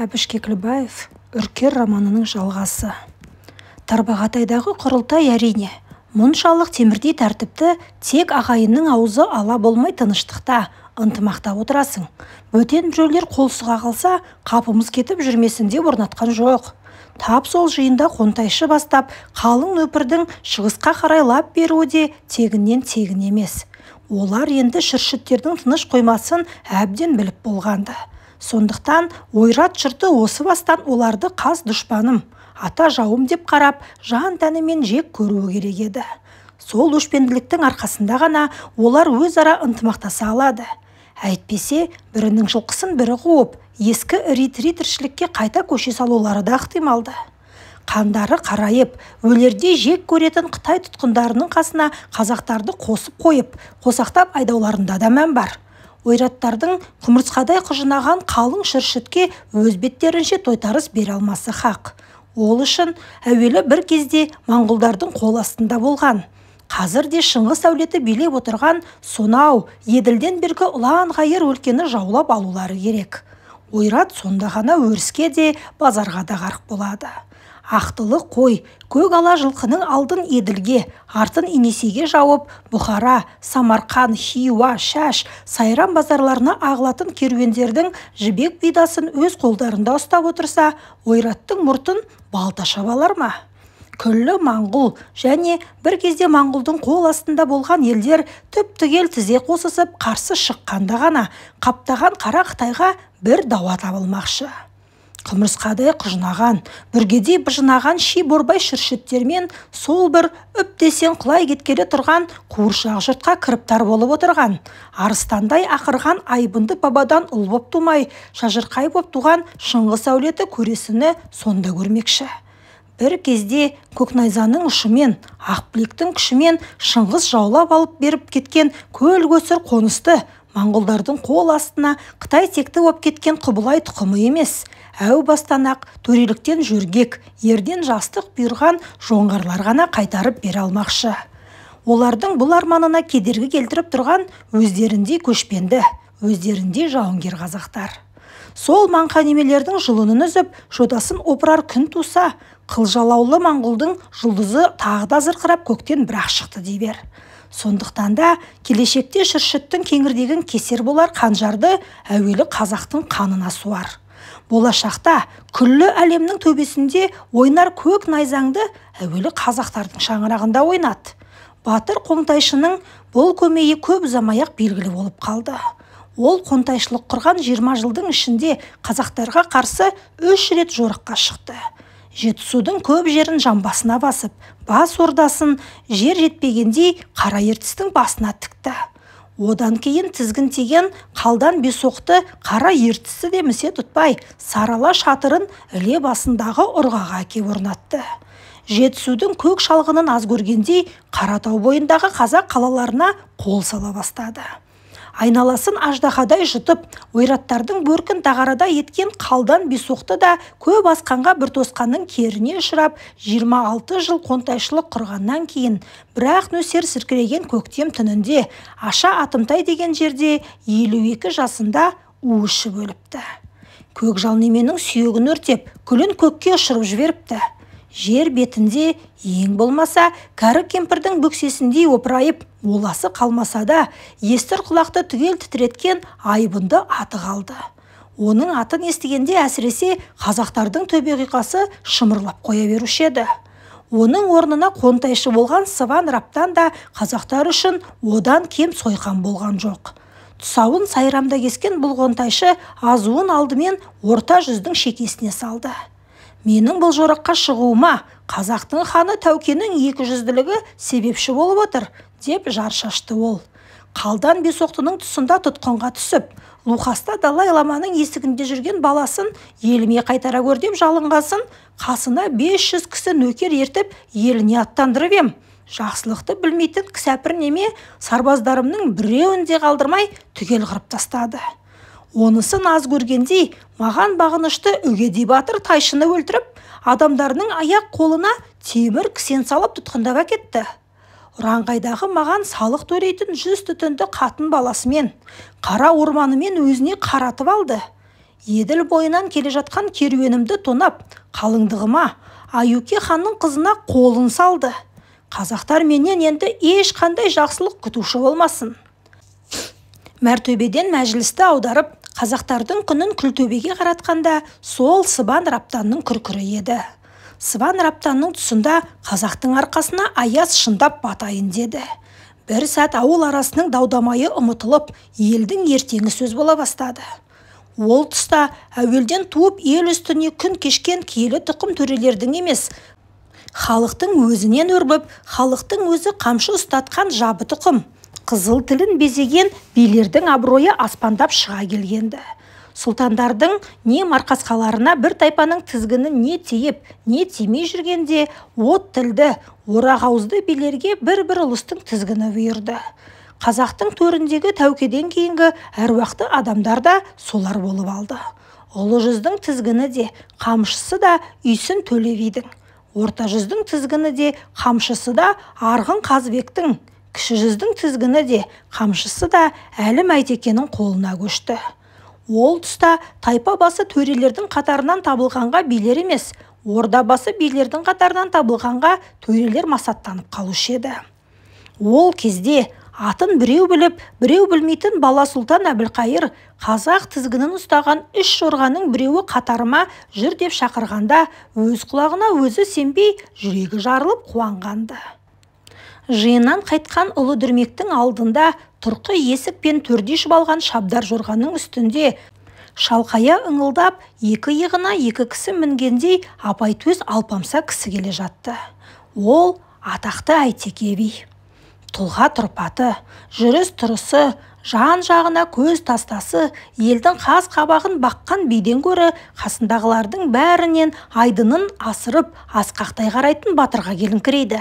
әбіш кекілбаев үркер романының жалғасы тарбағатайдағы құрылтай әрине мұншалық темірдей тәртіпті тек ағайынның аузы ала болмай тыныштықта ынтымақта отырасың бөтен біреулер қол сұға қалса қапымыз кетіп жүрмесін деп орнатқан жоқ тап сол жиында қонтайшы бастап қалың нөпірдің шығысқа қарай лап беруі де тегіннен тегін емес олар енді шүршіттердің тыныш қоймасын әбден біліп болғанды сондықтан ойрат жұрты осы бастан оларды қас дұшпаным ата жауым деп қарап жан тәнімен жек көруі керек еді сол үшпенділіктің арқасында ғана олар өз ара ынтымақтаса алады әйтпесе бірінің жылқысын бірі қуып ескі ретритершілікке тіршілікке қайта көше салулары да ықтималды қандары қарайып өлерде жек көретін қытай тұтқындарының қасына қазақтарды қосып қойып қосақтап айдауларында да мән бар ойраттардың құмырсқадай құжынаған қалың шыршытке өз беттерінше тойтарыс бере алмасы хақ ол үшін әуелі бір кезде моңғолдардың қол астында болған қазір де шыңғыс әулеті билеп отырған сонау еділден бергі ұлан ғайыр өлкені жаулап алулары керек ойрат сонда ғана өріске де базарға да қарық болады ақтылы қой көк ала жылқының алдын еділге артын енесейге жауып бұхара самарқан хиуа шәш сайрам базарларына ағылатын керуендердің жібек бидасын өз қолдарында ұстап отырса ойраттың мұртын балта шабалар ма күллі моңғол және бір кезде моңғолдың қол астында болған елдер түп түгел тізе қосысып қарсы шыққанда ғана қаптаған қара қытайға бір дауа табылмақшы құмырсқадай құжынаған бүргедей быжынаған ши борбай шүршіттермен сол бір үптесен құлай кеткелі тұрған қуыршақ жұртқа кіріптар болып отырған арыстандай ақырған айбынды бабадан ұл боп тумай шажырқай боп туған шыңғыс әулеті көресіні сонда көрмекші бір кезде көкнайзаның ұшымен ақбілектің күшімен шыңғыс жаулап алып беріп кеткен көл көсір қонысты моңғолдардың қол астына қытай текті боп кеткен құбылай тұқымы емес әу бастанақ, ақ төреліктен жөргек ерден жастық бұйырған жоңғарлар ғана қайтарып бере алмақшы олардың бұл арманына кедергі келтіріп тұрған өздеріндей көшпенді өздеріндей жауынгер қазақтар сол немелердің жұлынын үзіп шодасын опырар күн туса қылжалаулы моңғолдың жұлдызы тағы да зырқырап көктен бірақ шықты дей бер сондықтан да келешекте шүршіттің кеңірдегін кесер болар қанжарды әуелі қазақтың қанына суар болашақта күллі әлемнің төбесінде ойнар көк найзаңды әуелі қазақтардың шаңырағында ойнат батыр қоңтайшының бұл көмейі көп ұзамай белгілі болып қалды ол қонтайшылық құрған 20 жылдың ішінде қазақтарға қарсы үш рет жорыққа шықты жетісудың көп жерін жамбасына басып бас ордасын жер жетпегендей қара ертістің басына тікті одан кейін тізгін теген қалдан бесоқты қара ертісті де місе тұтпай сарала шатырын іле басындағы ұрғаға әкеп орнатты жетісудың көк шалғынын аз көргендей қаратау бойындағы қазақ қалаларына қол сала бастады айналасын аждаһадай жұтып ойраттардың бөркін тағарада еткен қалдан бесоқты да көп асқанға бір тосқанның керіне ұшырап 26 жыл қонтайшылық құрғаннан кейін бірақ нөсер сіркіреген көктем түнінде аша атымтай деген жерде 52 жасында у ішіп өліпті көкжал неменің сүйегін өртеп күлін көкке ұшырып жіберіпті жер бетінде ең болмаса кәрі кемпірдің бөксесіндей опырайып оласы қалмаса да естір құлақты түгел тітіреткен айбынды аты қалды оның атын естігенде әсіресе қазақтардың төбе құйқасы шымырлап қоя беруші еді оның орнына қонтайшы болған сыван раптан да қазақтар үшін одан кем сойқан болған жоқ тұсауын сайрамда кескен бұл қонтайшы азуын алдымен орта жүздің шекесіне салды менің бұл жорыққа шығуыма қазақтың ханы тәукенің екі жүзділігі себепші болып отыр деп жар шашты ол қалдан бесоқтының тұсында тұтқынға түсіп лухаста далай ламаның есігінде жүрген баласын еліме қайтара көр деп жалынғасын қасына 500 кісі нөкер ертіп еліне аттандырып ем жақсылықты білмейтін кісәпір неме сарбаздарымның біреуін де қалдырмай түгел қырып тастады Онысын аз көргендей маған бағынышты үгедей батыр тайшыны өлтіріп адамдарының аяқ қолына темір кісен салып тұтқындап әкетті ұранғайдағы маған салық төрейтін жүз түтінді қатын баласымен қара орманымен өзіне қаратып алды еділ бойынан келе жатқан керуенімді тонап қалыңдығыма аюке ханның қызына қолын салды қазақтар менен енді ешқандай жақсылық күтуші болмасын мәртөбеден мәжілісті аударып қазақтардың күнін күлтөбеге қаратқанда сол сыбан раптанның күркірі еді сыбан раптанның тұсында қазақтың арқасына аяз шындап батайын деді бір сәт ауыл арасының даудамайы ұмытылып елдің ертеңі сөз бола бастады ол тұста әуелден туып ел үстіне күн кешкен киелі тұқым төрелердің емес халықтың өзінен өрбіп халықтың өзі қамшы ұстатқан жабы тұқым қызыл тілін безеген билердің абыройы аспандап шыға келгенді. сұлтандардың не марқасқаларына бір тайпаның тізгіні не тиіп не тимей жүргенде от тілді орағауызды билерге бір бір ұлыстың тізгіні бұйырды қазақтың төріндегі тәукеден кейінгі әруақты адамдар да солар болып алды ұлы жүздің тізгіні де қамшысы да үйсін төле орта жүздің тізгіні де қамшысы да арғын қазыбектің кіші жүздің тізгіні де қамшысы да әлі мәйтекенің қолына көшті ол тұста тайпа басы төрелердің қатарынан табылғанға билер емес орда басы билердің қатарынан табылғанға төрелер масаттанып қалушы еді ол кезде атын біреу біліп біреу білмейтін бала сұлтан әбілқайыр қазақ тізгінін ұстаған үш жорғаның біреуі қатарыма жүр деп шақырғанда өз құлағына өзі сенбей жүрегі жарылып қуанғанды жиыннан қайтқан ұлы дүрмектің алдында тұрқы есік пен төрде жұбалған шабдар жорғаның үстінде шалқая ыңылдап екі иығына екі кісі мінгендей төз алпамса кісі келе жатты ол атақты әйтеке би тұлға тұрпаты жүріс тұрысы жан жағына көз тастасы елдің қас қабағын баққан биден көрі қасындағылардың бәрінен айдынын асырып асқақтай қарайтын батырға келіңкірейді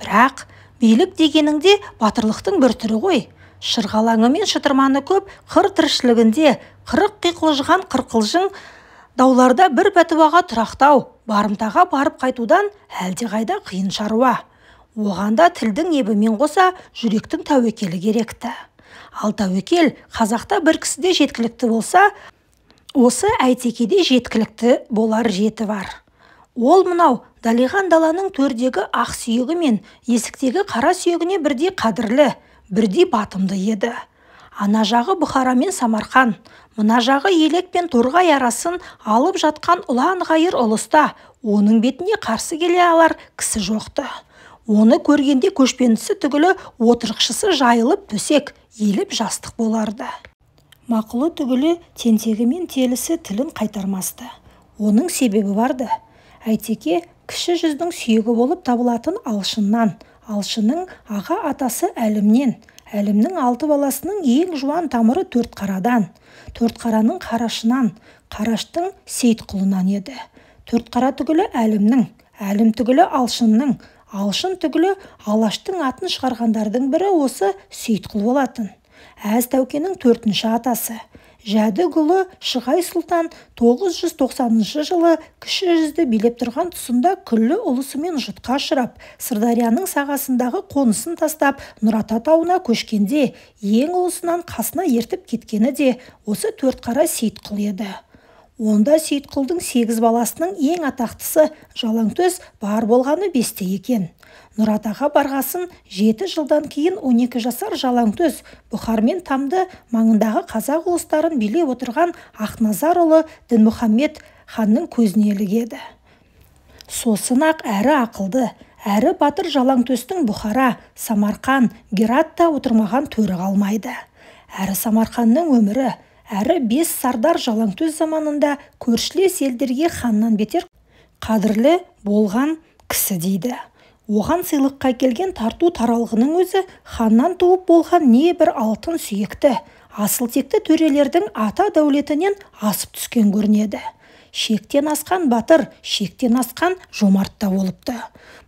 бірақ билік дегенің де батырлықтың бір түрі ғой шырғалаңы мен шытырманы көп қыр тіршілігінде қырық қиқылжыған қырқылжың дауларда бір пәтуаға тұрақтау барымтаға барып қайтудан әлдеқайда қиын шаруа Оғанда да тілдің ебімен қоса жүректің тәуекелі керекті. ал тәуекел қазақта бір кісіде жеткілікті болса осы әйтекеде жеткілікті болар жеті бар ол мынау далиған даланың төрдегі ақ сүйегі мен есіктегі қара сүйегіне бірдей қадірлі бірдей батымды еді ана жағы бұхара мен самарқан мына жағы елек пен торғай арасын алып жатқан ұлан ғайыр ұлыста оның бетіне қарсы келе алар кісі жоқты. оны көргенде көшпендісі түгілі отырықшысы жайылып төсек еліп жастық боларды мақұлы түгілі тентегі мен телісі тілін қайтармасты оның себебі барды әйтеке кіші жүздің сүйегі болып табылатын алшыннан алшының аға атасы әлімнен әлімнің алты баласының ең жуан тамыры төртқарадан төртқараның қарашынан қараштың құлынан еді төртқара түгілі әлімнің әлім түгілі алшынның алшын түгілі алаштың атын шығарғандардың бірі осы сейітқұл болатын әз тәукенің төртінші атасы жәдігұлы шығай сұлтан 990 жылы кіші жүзді билеп тұрған тұсында күллі ұлысымен жұтқа ұшырап сырдарияның сағасындағы қонысын тастап нұрата тауына көшкенде ең ұлысынан қасына ертіп кеткені де осы төртқара сейітқұл еді онда сейітқұлдың сегіз баласының ең атақтысы жалаңтөс бар болғаны бесте екен Нұратаға барғасын жеті жылдан кейін 12 жасар жалаңтөс бұхар мен тамды маңындағы қазақ ұлыстарын билеп отырған Ақназар ақназарұлы дінмұхаммед ханның көзіне ілігеді сосын ақ әрі ақылды әрі батыр жалаңтөстің бұхара самарқан гератта отырмаған төрі қалмайды әрі самарқанның өмірі әрі бес сардар жалаңтөс заманында көршілес елдерге ханнан бетер қадірлі болған кісі дейді оған сыйлыққа келген тарту таралғының өзі ханнан туып болған небір алтын сүйекті асыл текті төрелердің ата дәулетінен асып түскен көрінеді шектен асқан батыр шектен асқан жомарт та болыпты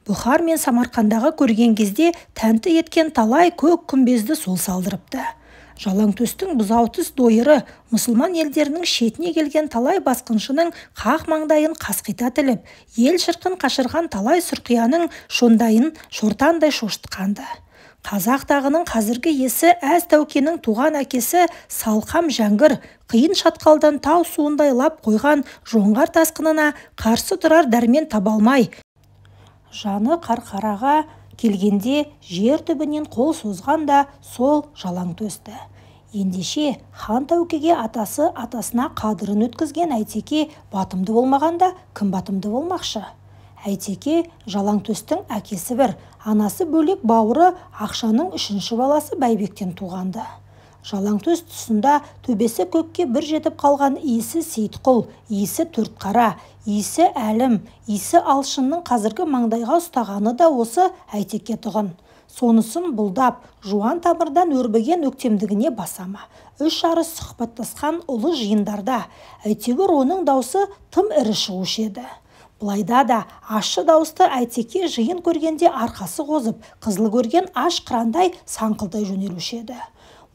бұхар мен самарқандағы көрген кезде тәнті еткен талай көк күмбезді сол салдырыпты бұзау түс дойыры мұсылман елдерінің шетіне келген талай басқыншының қақ маңдайын қасқита тіліп ел шырқын қашырған талай сұрқияның шондайын шортандай шошытқан қазақ тағының қазіргі есі әз тәукенің туған әкесі салқам жәңгір қиын шатқалдан тау суындай лап қойған жоңғар тасқынына қарсы тұрар дәрмен таба алмай жаны қарқараға келгенде жер түбінен қол созған да сол жалаң төсті ендеше хан тәукеге атасы атасына қадырын өткізген әйтеке батымды болмағанда кім батымды болмақшы әйтеке төстің әкесі бір анасы бөлек бауыры ақшаның үшінші баласы бәйбектен туғанды жалаңтөс тұсында төбесі көкке бір жетіп қалған иісі сейітқұл иісі төртқара иісі әлім иісі алшынның қазіргі маңдайға ұстағаны да осы әйтеке тұғын сонысын бұлдап жуан тамырдан өрбіген өктемдігіне басама. ма үш арыс сұхбаттасқан ұлы жиындарда әйтеуір оның даусы тым ірі шығушы еді былайда да ащы дауысты әйтеке жиын көргенде арқасы қозып қызыл көрген аш қырандай саңқылдай жөнелуші еді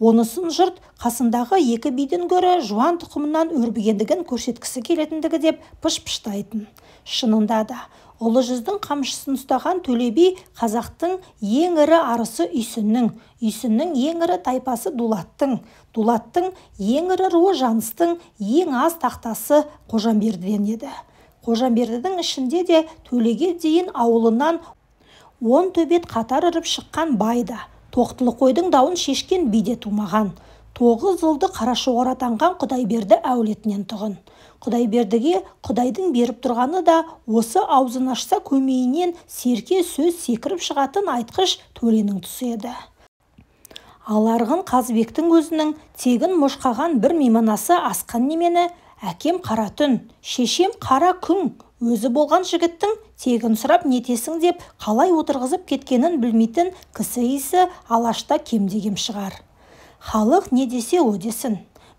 онысын жұрт қасындағы екі бидің көрі жуан тұқымынан өрбігендігін көрсеткісі келетіндігі деп пыш пыштайтын шынында да ұлы жүздің қамшысын ұстаған төле би қазақтың ең ірі арысы үйсіннің үйсіннің ең ірі тайпасы дулаттың дулаттың ең ірі руы жаныстың ең аз тақтасы қожамбердіден еді қожамбердінің ішінде де төлеге дейін ауылынан он төбет қатар ұрып шыққан бай да тоқтылы қойдың дауын шешкен би де тумаған тоғыз ұлды қарашоғыр атанған құдайберді әулетінен тұғын құдайбердіге құдайдың беріп тұрғаны да осы аузын ашса көмейінен серке сөз секіріп шығатын айтқыш төленің тұсы еді аларғын қазбектің өзінің тегін мұшқаған бір мейманасы асқан немені әкем қара түн шешем қара күң өзі болған жігіттің тегін сұрап нетесің деп қалай отырғызып кеткенін білмейтін кісі иісі алашта кемдегем шығар халық не десе о десін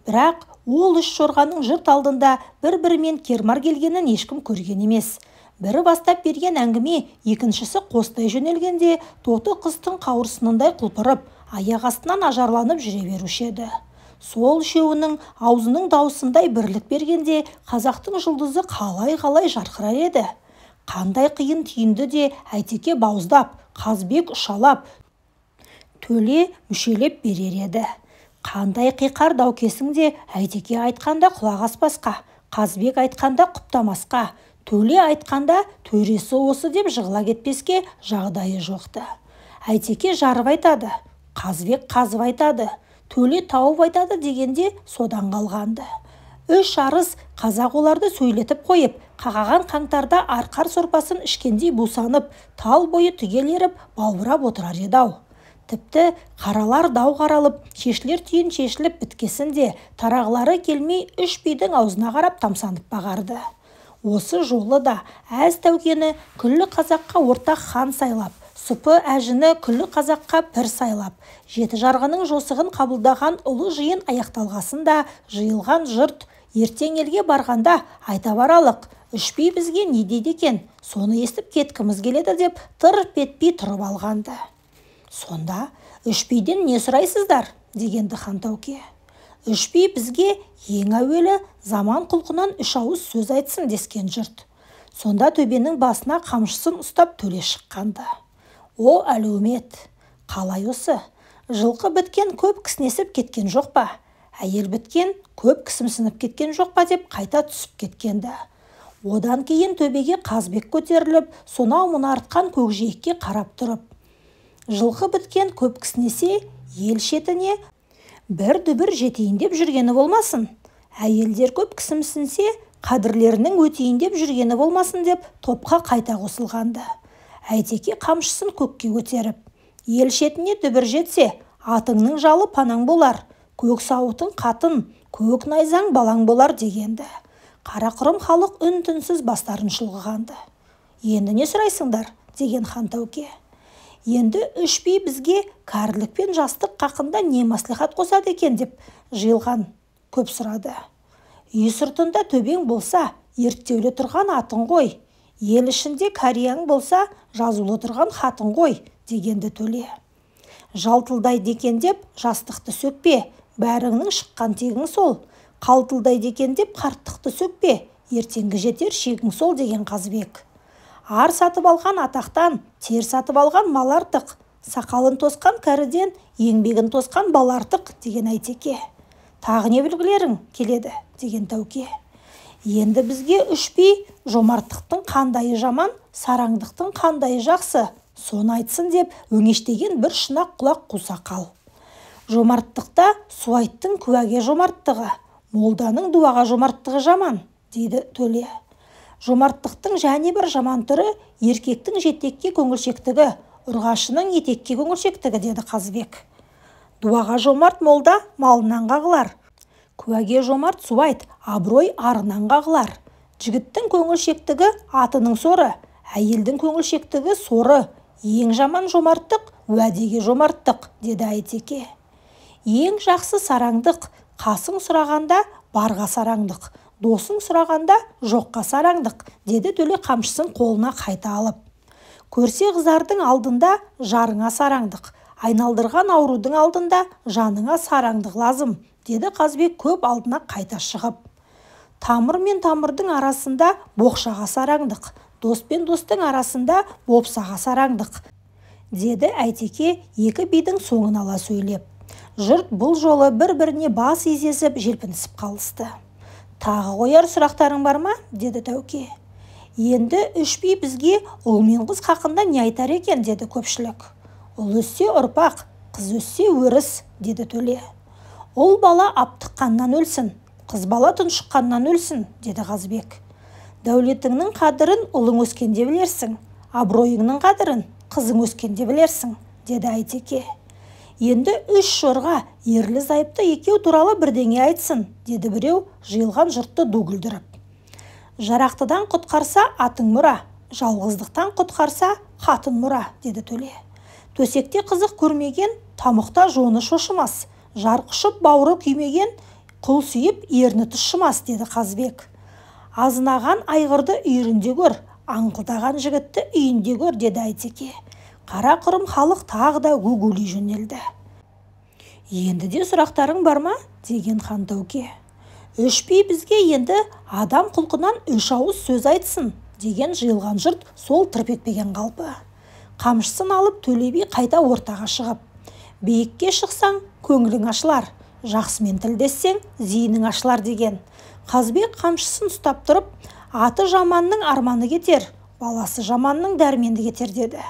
бірақ ол үш жорғаның жұрт алдында бір бірімен кермар келгенін ешкім көрген емес бірі бастап берген әңгіме екіншісі қостай жөнелгенде тоты қыстың қауырсынындай құлпырып аяқ астынан ажарланып жүре беруші еді сол үшеуінің аузының дауысындай бірлік бергенде қазақтың жұлдызы қалай-қалай жарқырар еді қандай қиын түйінді де әйтеке бауыздап қазбек ұшалап төле мүшелеп берер еді қандай қиқар даукесің де әйтеке айтқанда құлақ аспасқа қазбек айтқанда құптамасқа төле айтқанда төресі осы деп жығыла кетпеске жағдайы жоқты әйтеке жарып айтады қазбек қазып айтады төле тауып айтады дегенде содан қалғанды. үш арыс қазақ оларды сөйлетіп қойып қағаған қаңтарда арқар сорпасын ішкендей бусанып тал бойы түгел еріп балбырап отырар еді ау тіпті қаралар дау қаралып шешілер түйін шешіліп біткесінде тарағылары келмей үш бидің аузына қарап тамсанып бағарды осы жолы да әз тәукені күллі қазаққа ортақ хан сайлап сұпы әжіні күллі қазаққа пір сайлап жеті жарғының жосығын қабылдаған ұлы жиын аяқталғасында да жиылған жұрт ертең елге барғанда айта баралық үшпей бізге не дейді екен соны естіп кеткіміз келеді деп тырп етпей тұрып алғанды. сонда үшпейден не сұрайсыздар дегенді хан тәуке үш бізге ең әуелі заман құлқынан үш ауыз сөз айтсын дескен жұрт сонда төбенің басына қамшысын ұстап төле шыққанды о әлеумет қалай осы жылқы біткен көп кісінесіп кеткен жоқ па әйел біткен көп кісімсініп кеткен жоқ па деп қайта түсіп кеткенді. одан кейін төбеге қазбек көтеріліп сонау мұнартқан көкжиекке қарап тұрып жылқы біткен көп кісінесе ел шетіне бір дүбір жетейін деп жүргені болмасын әйелдер көп кісімсінсе қадірлерінің өтейін деп жүргені болмасын деп топқа қайта қосылғанды әйтеке қамшысын көкке көтеріп ел шетіне дүбір жетсе атыңның жалы панаң болар көк сауытың қатын көк найзаң балаң болар дегенді қарақұрым халық үн түнсіз бастарын шұлғыған енді не сұрайсыңдар деген хан тәуке енді үш би бізге кәрілік пен жастық қақында не маслихат қосады екен деп жиылған көп сұрады үй сыртында төбең болса ерттеулі тұрған атың ғой ел ішінде кәрияң болса жазулы тұрған хатын ғой дегенді төле жалтылдай деп жастықты сөкпе бәріңнің шыққан тегің сол қалтылдай деп қарттықты сөкпе ертеңгі жетер шегің сол деген қазыбек ар сатып алған атақтан тер сатып алған мал артық сақалын тосқан кәріден еңбегін тосқан бал артық деген әйтеке тағы не білгілерің келеді деген тәуке енді бізге үш би жомарттықтың қандайы жаман сараңдықтың қандайы жақсы соны айтсын деп өңештеген бір шынақ құлақ қусақал жомарттықта суайттың куәге жомарттығы молданың дуаға жомарттығы жаман дейді төле жомарттықтың және бір жаман түрі еркектің жетекке көңілшектігі ұрғашының етекке көңілшектігі деді қазыбек дуаға жомарт молда малынан қағылар куәге жомарт айт, абырой арынан қағылар жігіттің көңілшектігі атының соры әйелдің көңілшектігі соры ең жаман жомарттық уәдеге жомарттық деді айтеке ең жақсы сараңдық қасың сұрағанда барға сараңдық досың сұрағанда жоққа сараңдық деді төле қамшысын қолына қайта алып көрсе қызардың алдында жарыңа сараңдық айналдырған аурудың алдында жаныңа сараңдық лазым деді қазбек көп алдына қайта шығып тамыр мен тамырдың арасында боқшаға сараңдық дос пен достың арасында бопсаға сараңдық деді әйтеке екі бидің соңын ала сөйлеп жұрт бұл жолы бір біріне бас изесіп желпінісіп қалысты тағы қояр сұрақтарың бар ма деді тәуке енді үш би бізге ұл мен қыз хақында не айтар екен деді көпшілік ұл өссе ұрпақ қыз өссе өріс деді төле ол бала аптыққаннан өлсін қыз бала тұншыққаннан өлсін деді қазыбек дәулетіңнің қадірін ұлың өскенде білерсің абыройыңның қадірін қызың өскенде білерсің деді әйтеке енді үш жорға ерлі зайыпты екеу туралы бірдеңе айтсын деді біреу жиылған жұртты ду күлдіріп жарақтыдан құтқарса атың мұра жалғыздықтан құтқарса қатын мұра деді төле төсекте қызық көрмеген тамықта жоны шошымас жарқұшып бауыры күймеген құл сүйіп ерні тұшымас, деді қазбек азынаған айғырды үйірінде көр аңқылдаған жігітті үйінде көр деді айтеке. қара құрым халық тағы да гугули жөнелді енді де сұрақтарың бар ма деген хан тәуке үш бізге енді адам құлқынан үш ауыз сөз айтсын деген жиылған жұрт сол тырп етпеген қалпы қамшысын алып төле би қайта ортаға шығып биікке шықсаң көңілің ашылар жақсымен тілдессең зейінің ашылар деген қазбек қамшысын ұстап тұрып аты жаманның арманы кетер баласы жаманның дәрмені кетер деді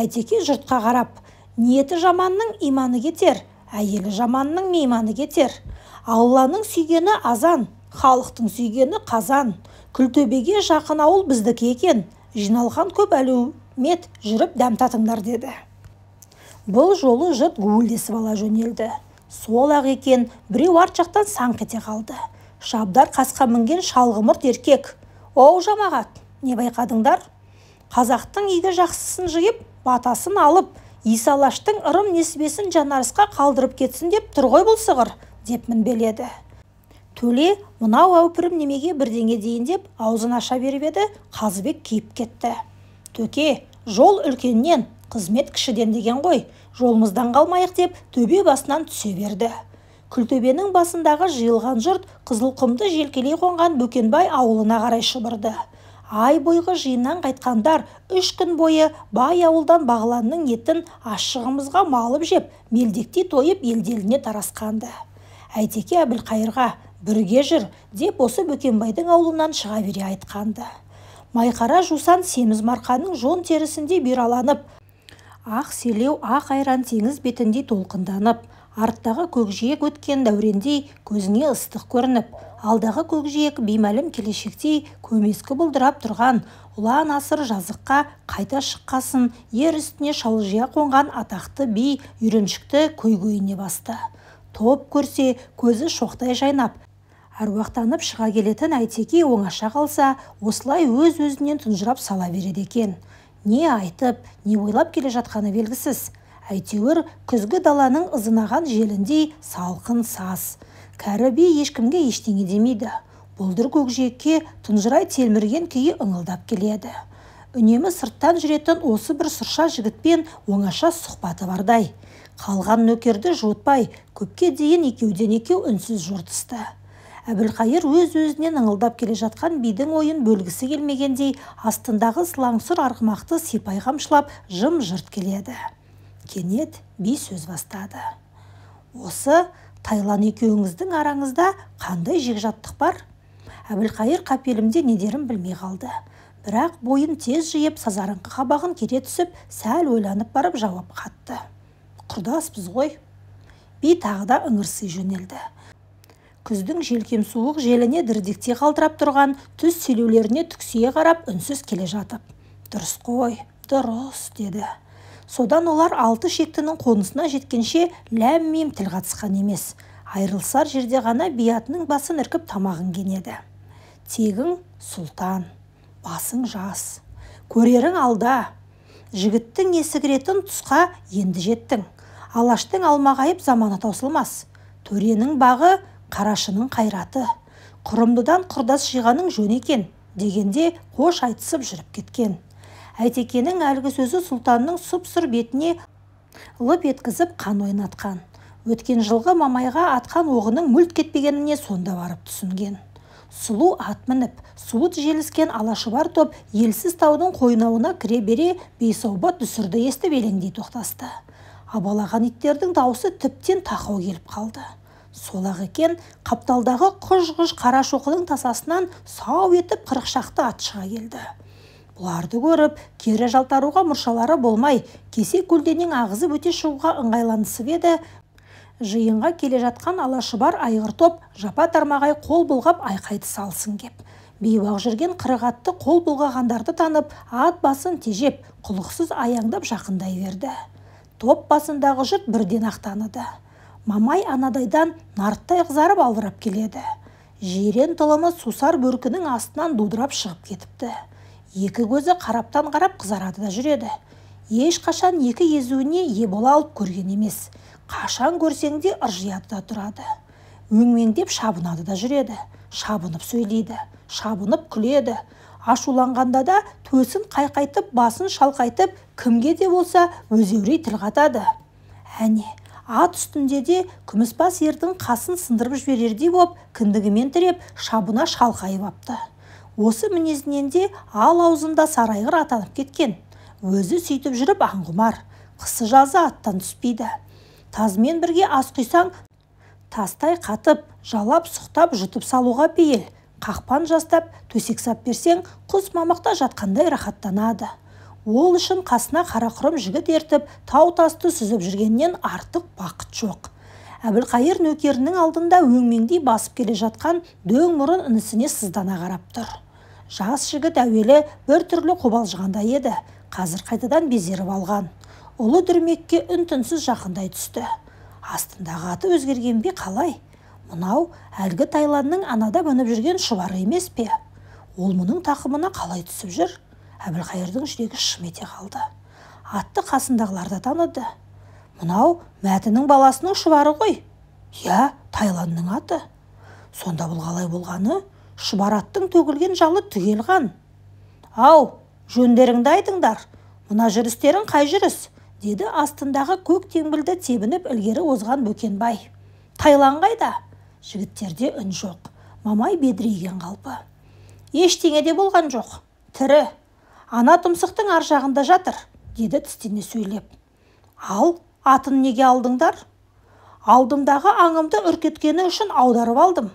әйтеке жұртқа қарап ниеті жаманның иманы кетер әйелі жаманның мейманы кетер алланың сүйгені азан халықтың сүйгені қазан күлтөбеге жақын ауыл біздікі екен жиналған көп әлеумет жүріп дәм татыңдар деді бұл жолы жұрт гуілдесіп ала жөнелді сол ақ екен біреу арт жақтан саңқ қалды шабдар қасқа мінген шалғымұрт еркек оу жамағат не байқадыңдар қазақтың игі жақсысын жиып батасын алып исалаштың ырым несібесін жанарысқа қалдырып кетсін деп тұрғой ғой бұл сығыр деп мінбеледі төле мынау әупірім немеге бірдеңе дейін деп аузын аша беріп еді қазыбек киіп кетті төке жол үлкеннен қызмет кішіден деген ғой жолымыздан қалмайық деп төбе басынан түсе берді күлтөбенің басындағы жиылған жұрт қызылқұмды желкелей қонған бөкенбай ауылына қарай шұбырды ай бойғы жиыннан қайтқандар үш күн бойы бай ауылдан бағланның етін ашығымызға малып жеп мелдектей тойып елделіне тарасқанды. әйтеке әбілқайырға бірге жүр деп осы бөкенбайдың ауылынан шыға бере айтқанды. майқара жусан семіз марқаның жон терісінде бұйраланып ақ селеу ақ айран теңіз бетіндей толқынданып арттағы көкжиек өткен дәурендей көзіңе ыстық көрініп алдағы көкжиек беймәлім келешектей көмескі бұлдырап тұрған ұлан асыр жазыққа қайта шыққасын ер үстіне шалжия қонған атақты би үйреншікті көйгөйіне басты топ көрсе көзі шоқтай жайнап әруақтанып шыға келетін әйтеке оңаша қалса осылай өз-өзінен тұнжырап сала береді екен не айтып не ойлап келе жатқаны белгісіз әйтеуір күзгі даланың ызынаған желіндей салқын саз кәрі би ешкімге ештеңе демейді бұлдыр көкжиекке тұнжырай телмірген күйі ыңылдап келеді үнемі сырттан жүретін осы бір сұрша жігітпен оңаша сұхбаты бардай қалған нөкерді жуытпай көпке дейін екеуден екеу үнсіз жортысты әбілқайыр өз өзінен ыңылдап келе жатқан бидің ойын бөлгісі келмегендей астындағы сылаңсұр арғымақты сипай қамшылап жым жырт келеді кенет би сөз бастады осы тайлан екеуіңіздің араңызда қандай жекжаттық бар әбілқайыр қапелімде недерін білмей қалды бірақ бойын тез жиып сазарыңқы қабағын кере түсіп сәл ойланып барып жауап қатты құрдаспыз ғой би тағы да жөнелді күздің желкем суық желіне дірдекте қалтырап тұрған түс селеулеріне түксие қарап үнсіз келе жатып дұрыс қой дұрыс деді содан олар алты шектінің қонысына жеткенше ләм мим тіл қатысқан емес Айрылсар жерде ғана биятының басын іркіп тамағын кенеді тегің сұлтан басың жас көрерің алда жігіттің есі кіретін тұсқа енді жеттің алаштың алмағайып заманы таусылмас төренің бағы қарашының қайраты құрымдыдан құрдас жиғаның жөн екен дегенде қош айтысып жүріп кеткен әйтекенің әлгі сөзі сұлтанның сұп сұр бетіне лып еткізіп қан ойнатқан өткен жылғы мамайға атқан оғының мүлт кетпегеніне сонда барып түсінген сұлу ат мініп суыт желіскен алашыбар топ елсіз таудың қойнауына кіре бере бейсауба дүсірді естіп елеңдей тоқтасты абалаған иттердің даусы тіптен тақау келіп қалды Солақ екен қапталдағы құж-құж қара шоқының тасасынан сау етіп қырық шақты ат шыға келді бұларды көріп кері жалтаруға мұршалары болмай кесек көлденең ағызып өте шығуға ыңғайланысып еді жиынға келе жатқан бар айғыр топ жапа тармағай қол бұлғап айқайды салсын кеп бейуақ жүрген қырық атты қол бұлғағандарды танып ат басын тежеп құлықсыз аяңдап жақындай берді топ басындағы жұрт бірден ақтаныды мамай анадайдан нарттай қызарып алдырап келеді жирен тұлымы сусар бөркінің астынан дудырап шығып кетіпті екі көзі қараптан қарап қызарады да жүреді ешқашан екі езуіне ие бола алып көрген емес қашан көрсең де ыржияды да тұрады өңмеңдеп шабынады да жүреді шабынып сөйлейді шабынып күледі ашуланғанда да төсін қайқайтып басын шалқайтып кімге де болса өзеурей тіл қатады әне ат үстінде де күмісбас ердің қасын сындырып жіберердей боп кіндігімен тіреп шабына шалқайып апты осы мінезінен де ал аузында сарайғыр атанып кеткен өзі сөйтіп жүріп аңғұмар қысы жазы аттан түспейді тазмен бірге ас құйсаң тастай қатып жалап сұқтап жұтып салуға пейіл қақпан жастап төсек сап берсең құс мамықта жатқандай рахаттанады ол үшін қасына қарақұрым жігіт ертіп тау тасты сүзіп жүргеннен артық бақыт жоқ әбілқайыр нөкерінің алдында өңмеңдей басып келе жатқан дөң мұрын інісіне сыздана қарап тұр жас жігіт әуелі бір түрлі қобалжығандай еді қазір қайтадан безеріп алған ұлы дүрмекке үн түнсіз жақындай түсті астындағы аты өзгерген бе қалай мынау әлгі тайланның анада мініп жүрген шұбары емес пе ол мұның тақымына қалай түсіп жүр әбілқайырдың жүрегі шым ете қалды атты қасындағылар да таныды мынау мәтінің баласының шұбары ғой иә тайланның аты сонда бұл қалай болғаны шұбар аттың төгілген жалы түгел қан ау жөндеріңді айтыңдар мына жүрістерің қай жүріс деді астындағы көк теңбілді тебініп ілгері озған бөкенбай тайлан қайда жігіттерде үн жоқ мамай бедірейген қалпы ештеңе де болған жоқ тірі ана тұмсықтың ар жағында жатыр деді тістене сөйлеп ал атын неге алдыңдар алдымдағы аңымды үркеткені үшін аударып алдым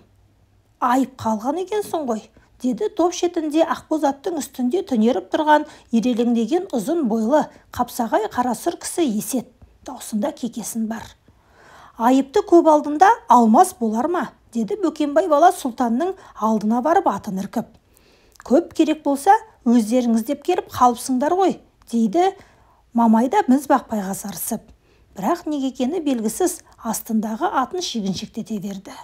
айып қалған екенсің ғой деді топ шетінде ақбоз аттың үстінде түнеріп тұрған ирелеңдеген ұзын бойлы қапсағай қарасұр кісі есет даусында кекесін бар айыпты көп алдында алмас болар ма деді бөкенбай бала сұлтанның алдына барып атын іркіп көп керек болса өздеріңіз деп келіп қалыпсыңдар ғой дейді мамай да мізбақпайға сарысып, бірақ неге екені белгісіз астындағы атын шегіншектете берді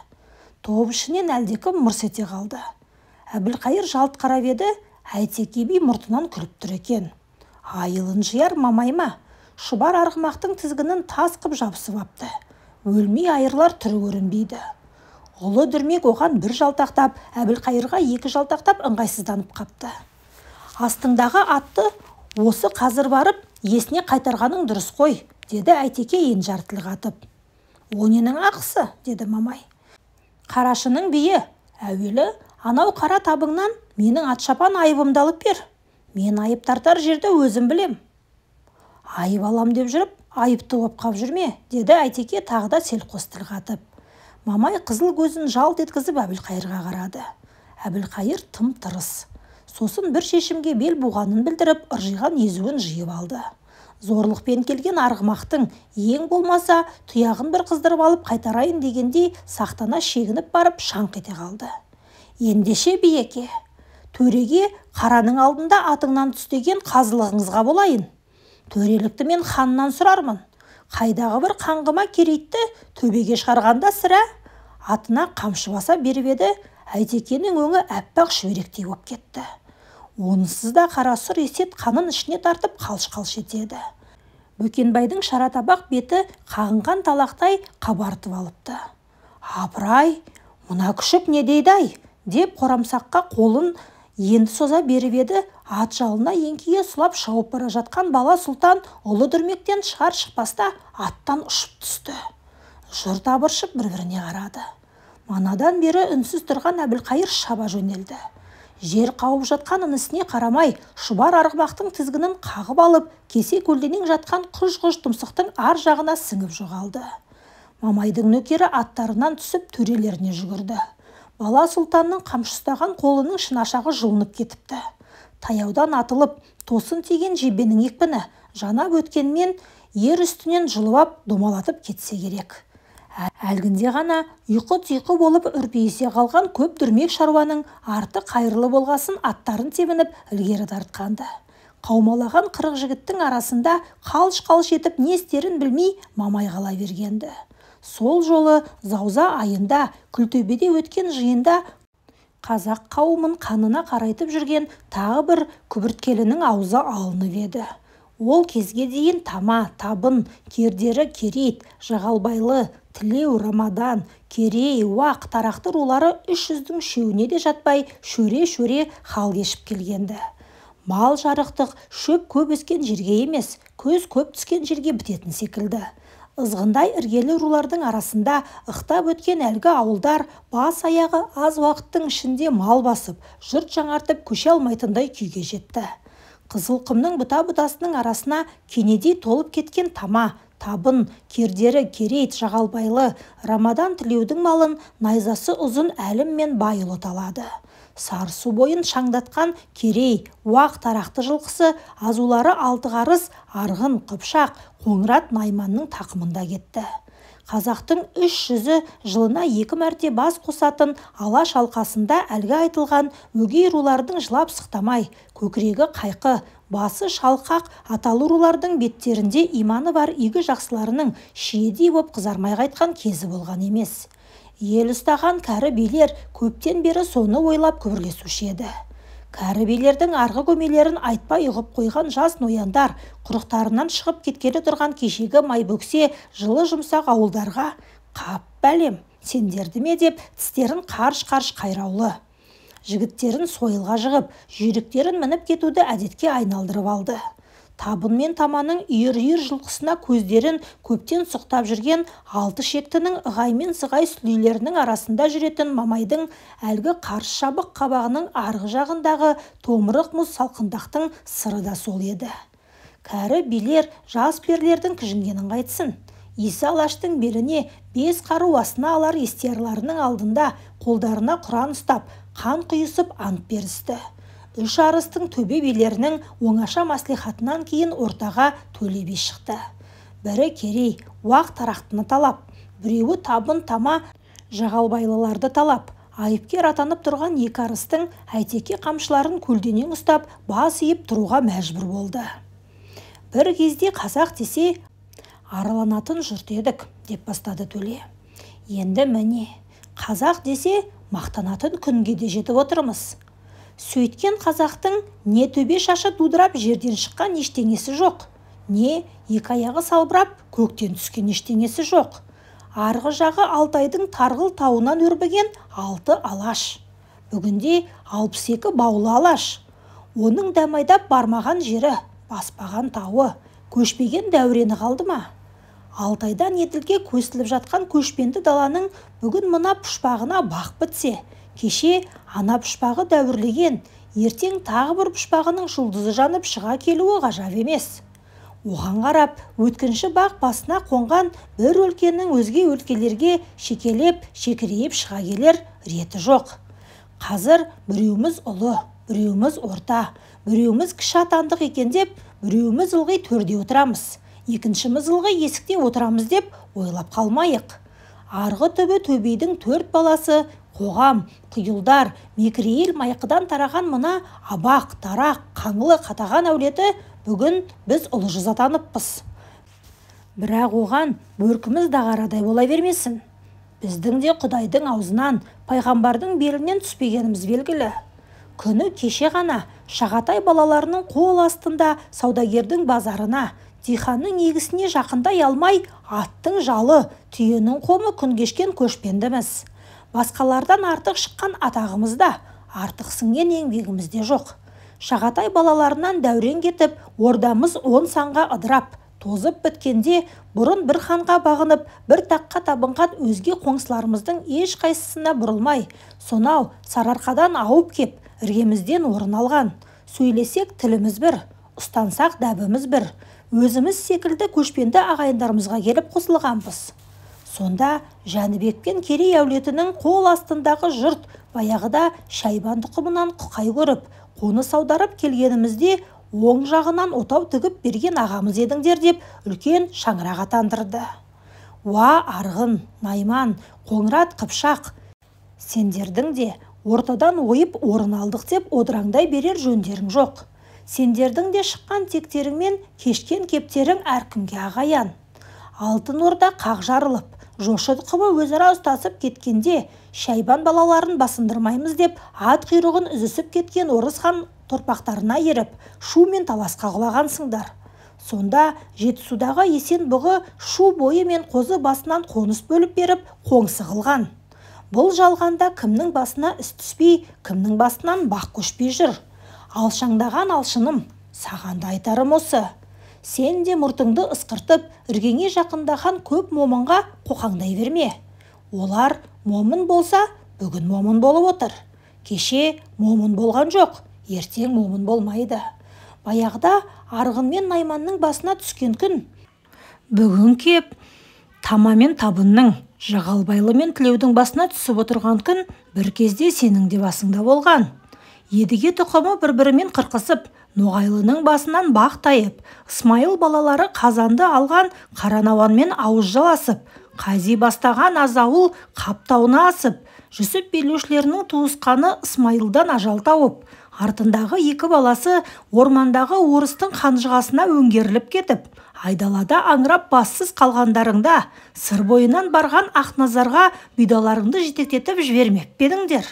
топ ішінен әлдекім мырс ете қалды әбілқайыр жалт қарап еді әйтеке би мұртынан күліп тұр екен айылын жияр мамай ма шұбар арғымақтың тізгінін тас қып жабысып апты өлмей айырлар түрі көрінбейді ұлы дүрмек оған бір жалтақтап әбілқайырға екі жалтақтап ыңғайсызданып қапты астыңдағы атты осы қазір барып есіне қайтарғаның дұрыс қой деді әйтеке енжар тіл қатып о ненің ақысы деді мамай қарашының биі әуелі анау қара табыңнан менің атшапан айыбымды алып бер мен айып тартар жерді өзім білем айып алам деп жүріп айыпты қап жүрме деді әйтеке тағы да селқос тіл қатып мамай қызыл көзін жалт еткізіп әбілқайырға қарады әбілқайыр тым тырыс сосын бір шешімге бел буғанын білдіріп ыржиған езуін жиып алды зорлықпен келген арғымақтың ең болмаса тұяғын бір қыздырып алып қайтарайын дегендей сақтана шегініп барып шаңқ ете қалды ендеше биеке төреге қараның алдында атыңнан түстеген деген қазылығыңызға болайын төрелікті мен ханнан сұрармын қайдағы бір қаңғыма керейтті төбеге шығарғанда сірә атына қамшы баса беріп еді әйтекенің өңі аппақ шүберектей боп кетті онсыз да есет қанын ішіне тартып қалш қалш етеді бөкенбайдың шаратабақ беті қағынған талақтай қабартып алыпты апырай мына күшік не дейді ай деп қорамсаққа қолын енді соза беріп еді ат жалына еңкейе сұлап шауып бара жатқан бала сұлтан ұлы дүрмектен шығар шықпаста аттан ұшып түсті жұрт абыршып бір біріне қарады манадан бері үнсіз тұрған әбілқайыр шаба жөнелді жер қауып жатқан ісіне қарамай шұбар арғымақтың тізгінін қағып алып кесе көлденең жатқан құж құж тұмсықтың ар жағына сіңіп жоғалды мамайдың нөкері аттарынан түсіп төрелеріне жүгірді бала сұлтанның қамшы қолының шынашағы жұлынып кетіпті таяудан атылып тосын тиген жебенің екпіні жанап өткенмен ер үстінен жұлып ап домалатып кетсе керек әлгінде ғана ұйқы тұйқы болып үрпейісе қалған көп дүрмек шаруаның арты қайырлы болғасын аттарын тебініп ілгері тартқанды. қаумалаған қырық жігіттің арасында қалш қалш етіп не істерін білмей мамай қала бергенді. сол жолы зауза айында күлтөбеде өткен жиында қазақ қауымын қанына қарайтып жүрген тағы бір күбірткелінің аузы алынып еді ол кезге дейін тама табын кердері керейт жағалбайлы тілеу рамадан керей уақ тарақты рулары үш жүздің үшеуіне де жатпай шөре шөре хал кешіп келгенді. мал жарықтық шөп көп өскен жерге емес көз көп түскен жерге бітетін секілді ызғындай іргелі рулардың арасында ықтап өткен әлгі ауылдар бас аяғы аз уақыттың ішінде мал басып жұрт жаңартып көше алмайтындай күйге жетті қызылқұмның бұта бұтасының арасына кенедей толып кеткен тама табын кердері керейт жағалбайлы рамадан тілеудің малын найзасы ұзын әлім мен байұлы талады сарысу бойын шаңдатқан керей уақ тарақты жылқысы азулары алтығарыс арғын қыпшақ қоңырат найманның тақымында кетті қазақтың үш жүзі жылына екі мәрте бас қосатын алаш алқасында әлгі айтылған өгей рулардың жылап сықтамай көкірегі қайқы басы шалқақ аталы рулардың беттерінде иманы бар игі жақсыларының шиедей боп қызармай қайтқан кезі болған емес ел ұстаған кәрі билер көптен бері соны ойлап күбірлесуші еді кәрі билердің арғы көмелерін айтпай ұғып қойған жас нояндар құрықтарынан шығып кеткелі тұрған кешегі майбөксе жылы жұмсақ ауылдарға қап бәлем сендерді ме деп тістерін қарш қарш қайраулы жігіттерін сойылға жығып жүйріктерін мініп кетуді әдетке айналдырып алды табын мен таманың үйір-үйір жылқысына көздерін көптен сұқтап жүрген алты шектінің ығай мен сығай сүлейлерінің арасында жүретін мамайдың әлгі қарс шабық қабағының арғы жағындағы томырық мұз салқындақтың сыры да сол еді кәрі билер жас перлердің кіжінгенін қайтсын иса алаштың беліне бес қару астына алар естиярларының алдында қолдарына құран ұстап қан құйысып ант берісті үш арыстың төбе билерінің оңаша мәслихатынан кейін ортаға төле би шықты бірі керей уақ тарақтыны талап біреуі табын тама жағалбайлыларды талап айыпкер атанып тұрған екі арыстың әйтеке қамшыларын көлденең ұстап бас иіп тұруға мәжбүр болды бір кезде қазақ десе араланатын жұрт едік деп бастады төле енді міне қазақ десе мақтанатын күнге де жетіп отырмыз сөйткен қазақтың не төбе шашы дудырап жерден шыққан ештеңесі жоқ не екі аяғы салбырап көктен түскен ештеңесі жоқ арғы жағы алтайдың тарғыл тауынан өрбіген алты алаш бүгінде алпыс екі баулы алаш оның дәмайдап бармаған жері баспаған тауы көшпеген дәурені қалды ма алтайдан етілге көсіліп жатқан көшпенді даланың бүгін мына пұшпағына бақ бітсе кеше ана пұшпағы дәуірлеген ертең тағы бір пұшпағының жұлдызы жанып шыға келуі ғажап емес оған қарап өткінші бақ басына қонған бір өлкенің өзге өлкелерге шекелеп шекірейіп шыға келер реті жоқ қазір біреуміз ұлы біреуміз орта біреуміз кіші атандық екен деп біреуміз ылғи төрде отырамыз екіншіміз мызылғы есікте отырамыз деп ойлап қалмайық арғы түбі төбейдің төрт баласы қоғам құйылдар мекірейіл майқыдан тараған мына абақ тарақ қаңлы қатаған әулеті бүгін біз ұлы жүз атаныппыз бірақ оған бөркіміз дағарадай бола бермесін біздің де құдайдың аузынан пайғамбардың белінен түспегеніміз белгілі күні кеше ғана шағатай балаларының қол астында саудагердің базарына диханның егісіне жақындай алмай аттың жалы түйенің қомы күн кешкен көшпендіміз басқалардан артық шыққан атағымызда артық сіңген еңбегіміз де жоқ шағатай балаларынан дәурен кетіп ордамыз он санға ыдырап тозып біткенде бұрын бір ханға бағынып бір таққа табынған өзге қоңсыларымыздың ешқайсысына бұрылмай сонау сарарқадан ауып кеп іргемізден орын алған сөйлесек тіліміз бір ұстансақ дәбіміз бір өзіміз секілді көшпенді ағайындарымызға келіп қосылғанбыз сонда жәнібек пен керей әулетінің қол астындағы жұрт баяғыда шайбан тұқымынан құқай көріп қоны аударып келгенімізде оң жағынан отау тігіп берген ағамыз едіңдер деп үлкен шаңырақ атандырды уа арғын найман қоңырат қыпшақ сендердің де ортадан ойып орын алдық деп одыраңдай берер жөндерің жоқ сендердің де шыққан тектерің мен кешкен кептерің әркімге ағаян алтын орда қақ жарылып жошы құбы өзара ұстасып кеткенде шайбан балаларын басындырмаймыз деп ат құйрығын үзісіп кеткен орыс хан торпақтарына еріп шу мен таласқа құлағансыңдар сонда жетісудағы есен бұғы шу бойы мен қозы басынан қоныс бөліп беріп қоңсы қылған бұл жалғанда кімнің басына іс түспей кімнің басынан бақ көшпей жүр алшаңдаған алшыным саған да айтарым осы сен де мұртыңды ысқыртып іргеңе жақындаған көп момынға қоқаңдай берме олар момын болса бүгін момын болып отыр кеше момын болған жоқ ертең момын болмайды баяғыда арғын мен найманның басына түскен күн бүгін кеп тама мен табынның жағалбайлы мен тілеудің басына түсіп отырған күн бір кезде сенің де басыңда болған едіге тұқымы бір бірімен қырқысып ноғайлының басынан бақ тайып ысмайыл балалары қазанды алған қара ауыз жаласып қази бастаған азауыл қаптауына асып жүсіп билеушілерінің туысқаны ысмайылдан ажал тауып артындағы екі баласы ормандағы орыстың қанжығасына өңгеріліп кетіп айдалада аңырап бассыз қалғандарыңда сыр бойынан барған ақназарға бұйдаларыңды жетектетіп жібермеп пе едіңдер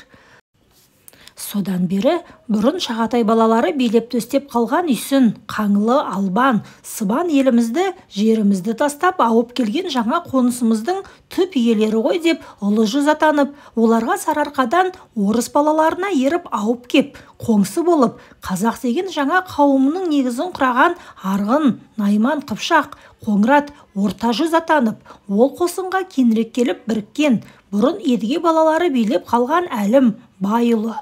содан бері бұрын шағатай балалары билеп төстеп қалған үйсін қаңлы албан сыбан елімізді жерімізді тастап ауып келген жаңа қонысымыздың түп иелері ғой деп ұлы жүз атанып оларға сарыарқадан орыс балаларына еріп ауып кеп қоңсы болып қазақ деген жаңа қауымның негізін құраған арғын найман қыпшақ қоңырат орта жүз атанып ол қосынға кейінірек келіп біріккен бұрын едіге балалары билеп қалған әлім байұлы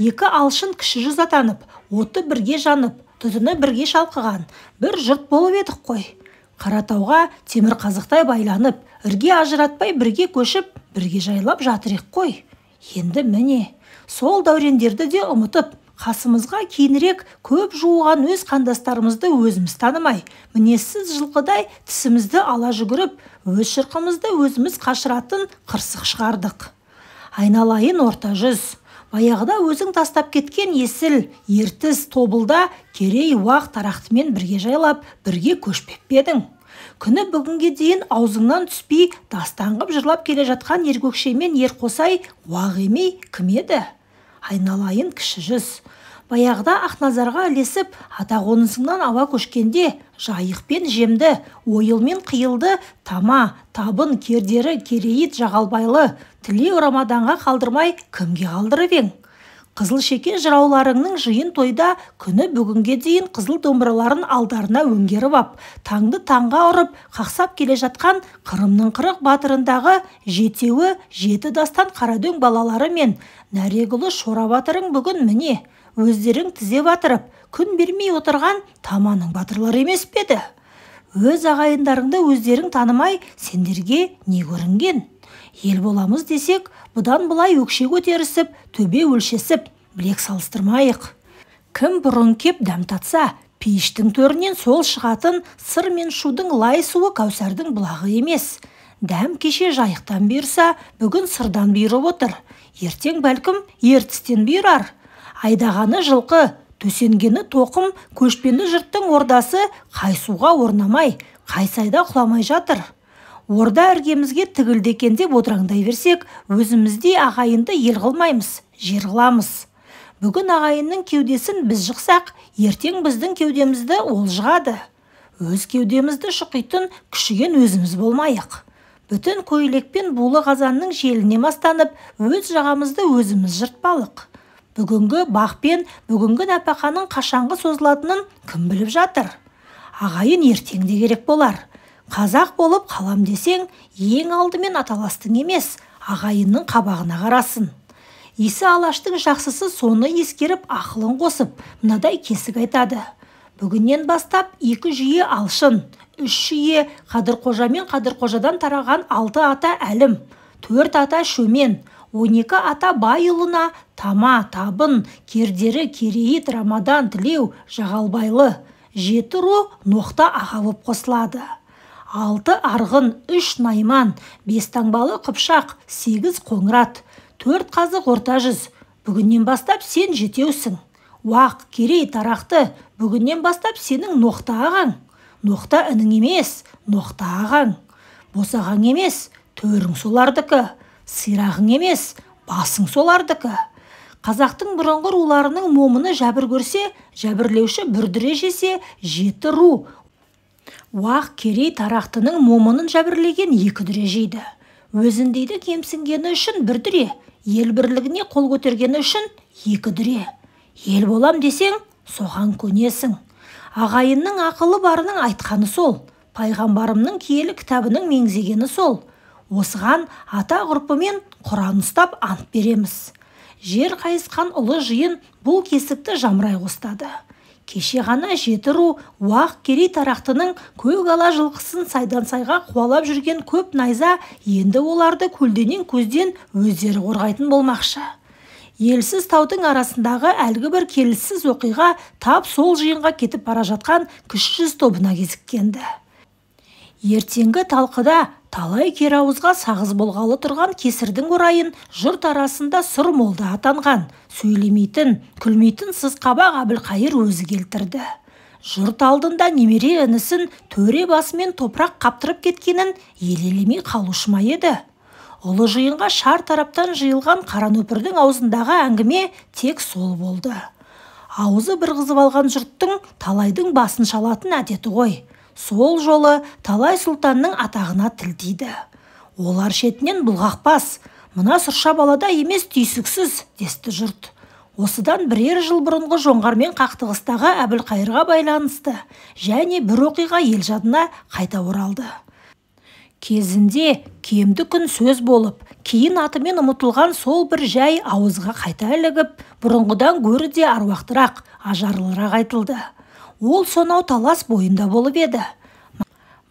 екі алшын кіші жүз атанып оты бірге жанып түтіні бірге шалқыған бір жұрт болып едік қой қаратауға темір қазықтай байланып ірге ажыратпай бірге көшіп бірге жайлап жатыр қой енді міне сол дәурендерді де ұмытып қасымызға кейінірек көп жуыған өз қандастарымызды өзіміз танымай мінезсіз жылқыдай тісімізді ала жүгіріп өз шырқымызды өзіміз қашыратын қырсық шығардық айналайын орта жүз баяғыда өзің тастап кеткен есіл ертіс тобылда керей уақ тарақтымен бірге жайлап бірге көшпеп пе күні бүгінге дейін аузыңнан түспей дастан жырлап келе жатқан еркөкше мен ерқосай уақ емей кім еді айналайын кіші жүз баяғыда ақназарға ілесіп ата қонысыңнан ауа көшкенде жайықпен пен жемді ойыл мен қиылды тама табын кердері керейіт жағалбайлы тілеу рамаданға қалдырмай кімге қалдырып ең қызыл шеке жырауларыңның жиын тойда күні бүгінге дейін қызыл домбыраларын алдарына өңгеріп ап таңды таңға ұрып қақсап келе жатқан қырымның қырық батырындағы жетеуі жеті дастан қарадөң балалары мен нәрегұлы шора батырың бүгін міне өздерің тізе батырып күн бермей отырған таманың батырлары емес пе еді өз ағайындарыңды өздерің танымай сендерге не көрінген ел боламыз десек бұдан былай өкше көтерісіп төбе өлшесіп білек салыстырмайық кім бұрын кеп дәм татса пейіштің төрінен сол шығатын сыр мен шудың лай суы кәусардың бұлағы емес дәм кеше жайықтан бұйырса бүгін сырдан бұйырып отыр ертең бәлкім ертістен бұйырар айдағаны жылқы төсенгені тоқым көшпенді жұрттың ордасы қайсуға орнамай қай сайда құламай жатыр орда іргемізге тігілді екен деп одыраңдай берсек өзіміздей ағайынды ел қылмаймыз жер қыламыз бүгін ағайынның кеудесін біз жықсақ ертең біздің кеудемізді ол жығады өз кеудемізді шұқитын күшіген өзіміз болмайық бүтін көйлекпен булы қазанның желіне мастанып өз жағамызды өзіміз жыртпалық бүгінгі бақ пен бүгінгі нәпақаның қашанғы созылатынын кім біліп жатыр ағайын ертеңде керек болар қазақ болып қалам десең ең алдымен аталастың емес ағайынның қабағына қарасын исі алаштың жақсысы соны ескеріп ақылын қосып мынадай кесік айтады бүгіннен бастап екі жүйе алшын үш жүйе қадырқожа мен қадырқожадан тараған алты ата әлім төрт ата шөмен 12 ата байұлына тама табын кердері керейіт рамадан тілеу жағалбайлы жеті ру ноқта боп қосылады алты арғын үш найман бес таңбалы қыпшақ сегіз қоңырат төрт қазық орта жүз бүгіннен бастап сен жетеусің уақ керей тарақты бүгіннен бастап сенің ноқта ағаң ноқта інің емес ноқта ағаң босағаң емес төрің солардікі сирағың емес басың солардікі қазақтың бұрынғы руларының момыны жәбір көрсе жәбірлеуші бүрдіре жесе жеті ру уақ керей тарақтының момынын жәбірлеген екі дүре жейді өзіндейді кемсінгені үшін бір дүре ел бірлігіне қол көтергені үшін екі дүре ел болам десең соған көнесің ағайынның ақылы барының айтқаны сол пайғамбарымның киелі кітабының меңзегені сол осыған ата ғұрпымен құран ұстап ант береміз жер қайысқан ұлы жиын бұл кесікті жамырай қостады кеше ғана жеті ру уақ керей тарақтының көк ала жылқысын сайдан сайға қуалап жүрген көп найза енді оларды көлденең көзден өздері қорғайтын болмақшы елсіз таудың арасындағы әлгі бір келіссіз оқиға тап сол жиынға кетіп бара жатқан кіші жүз тобына кезіккенді. ертеңгі талқыда талай керауызға сағыз болғалы тұрған кесірдің орайын жұрт арасында сұр молда атанған сөйлемейтін күлмейтін қабақ әбілқайыр өзі келтірді жұрт алдында немере інісін төре басымен топырақ қаптырып кеткенін ел елемей қалушы ма еді ұлы жиынға шар тараптан жиылған қаранөпірдің аузындағы әңгіме тек сол болды аузы бір қызып алған жұрттың талайдың басын шалатын әдеті ғой сол жолы талай сұлтанның атағына тілдейді. олар шетінен бұлғақпас, мына сұрша балада емес түйсіксіз десті жұрт осыдан бірер жыл бұрынғы жоңғармен қақтығыстағы әбілқайырға байланысты және бір оқиға ел жадына қайта оралды кезінде кемді күн сөз болып кейін атымен ұмытылған сол бір жай ауызға қайта ілігіп бұрынғыдан гөрі де аруақтырақ ажарлырақ айтылды ол сонау талас бойында болып еді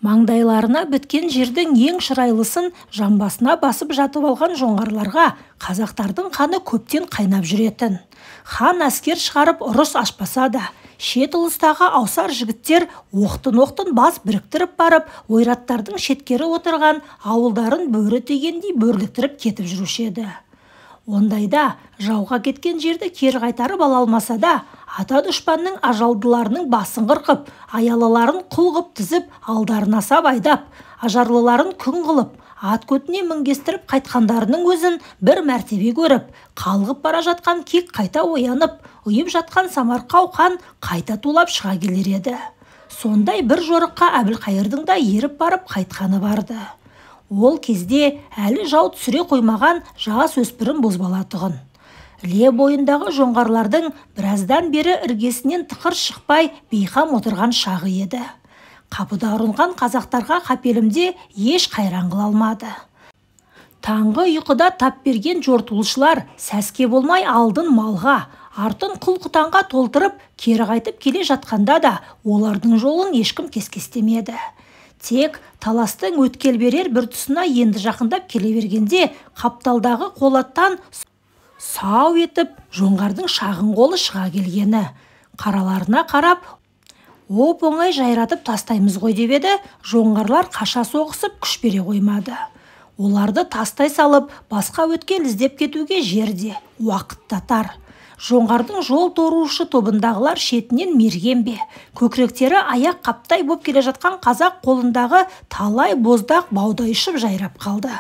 маңдайларына біткен жердің ең шырайлысын жамбасына басып жатып алған жоңғарларға қазақтардың қаны көптен қайнап жүретін хан әскер шығарып ұрыс ашпаса да шет ұлыстағы аусар жігіттер оқтын оқтын бас біріктіріп барып ойраттардың шеткері отырған ауылдарын бөрі тигендей бөрліктіріп кетіп жүруші еді ондайда жауға кеткен жерді кері қайтарып ала алмаса да ата дұшпанның ажалдыларының басын қырқып аялыларын құл қып тізіп алдарына сап айдап ажарлыларын күң қылып ат көтіне мінгестіріп қайтқандарының өзін бір мәртебе көріп қалғып бара жатқан кек қайта оянып ұйып жатқан самарқау қан қайта тулап шыға келер еді сондай бір жорыққа әбілқайырдың да еріп барып қайтқаны барды ол кезде әлі жау түсіре қоймаған жас өспірім бозбала тұғын іле бойындағы жоңғарлардың біраздан бері іргесінен тықыр шықпай бейқам отырған шағы еді қапыда ұрынған қазақтарға қапелімде еш қайран қыла алмады таңғы ұйқыда тап берген жортуылшылар сәске болмай алдын малға артын құл құтанға толтырып кері қайтып келе жатқанда да олардың жолын ешкім кескестемеді тек таластың өткел берер бір тұсына енді жақындап келе бергенде қапталдағы қолаттан сау етіп жоңғардың шағын қолы шыға келгені қараларына қарап оп оңай жайратып тастаймыз ғой деп еді жоңғарлар қаша соғысып күш бере қоймады оларды тастай салып басқа өткел іздеп кетуге жерде. де уақыт та тар жоңғардың жол торушы тобындағылар шетінен мерген бе. көкіректері аяқ қаптай боп келе жатқан қазақ қолындағы талай боздақ баудай ұшып жайрап қалды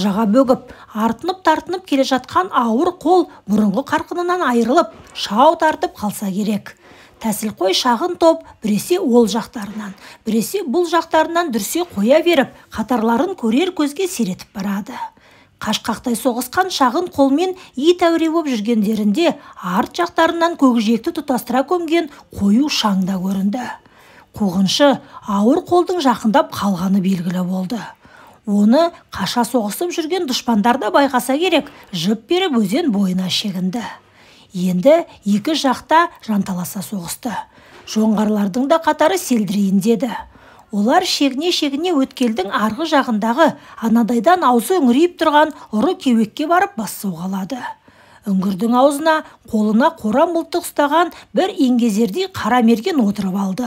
жаға бөгіп артынып тартынып келе жатқан ауыр қол бұрынғы қарқынынан айырылып шау тартып қалса керек тәсілқой шағын топ біресе ол жақтарынан біресе бұл жақтарынан дүрсе қоя беріп қатарларын көрер көзге сиретіп барады қашқақтай соғысқан шағын қолмен ит әуре боп жүргендерінде арт жақтарынан көкжиекті тұтастыра көмген қою шаң да көрінді қуғыншы ауыр қолдың жақындап қалғаны белгілі болды оны қаша соғысып жүрген дұшпандар да байқаса керек жіп беріп өзен бойына шегінді енді екі жақта жанталаса соғысты жоңғарлардың да қатары деді. олар шегіне шегіне өткелдің арғы жағындағы анадайдан аузы үңірейіп тұрған ұры кеуекке барып бас соғалады үңгірдің аузына қолына қора мылтық ұстаған бір еңгезердей қара мерген отырып алды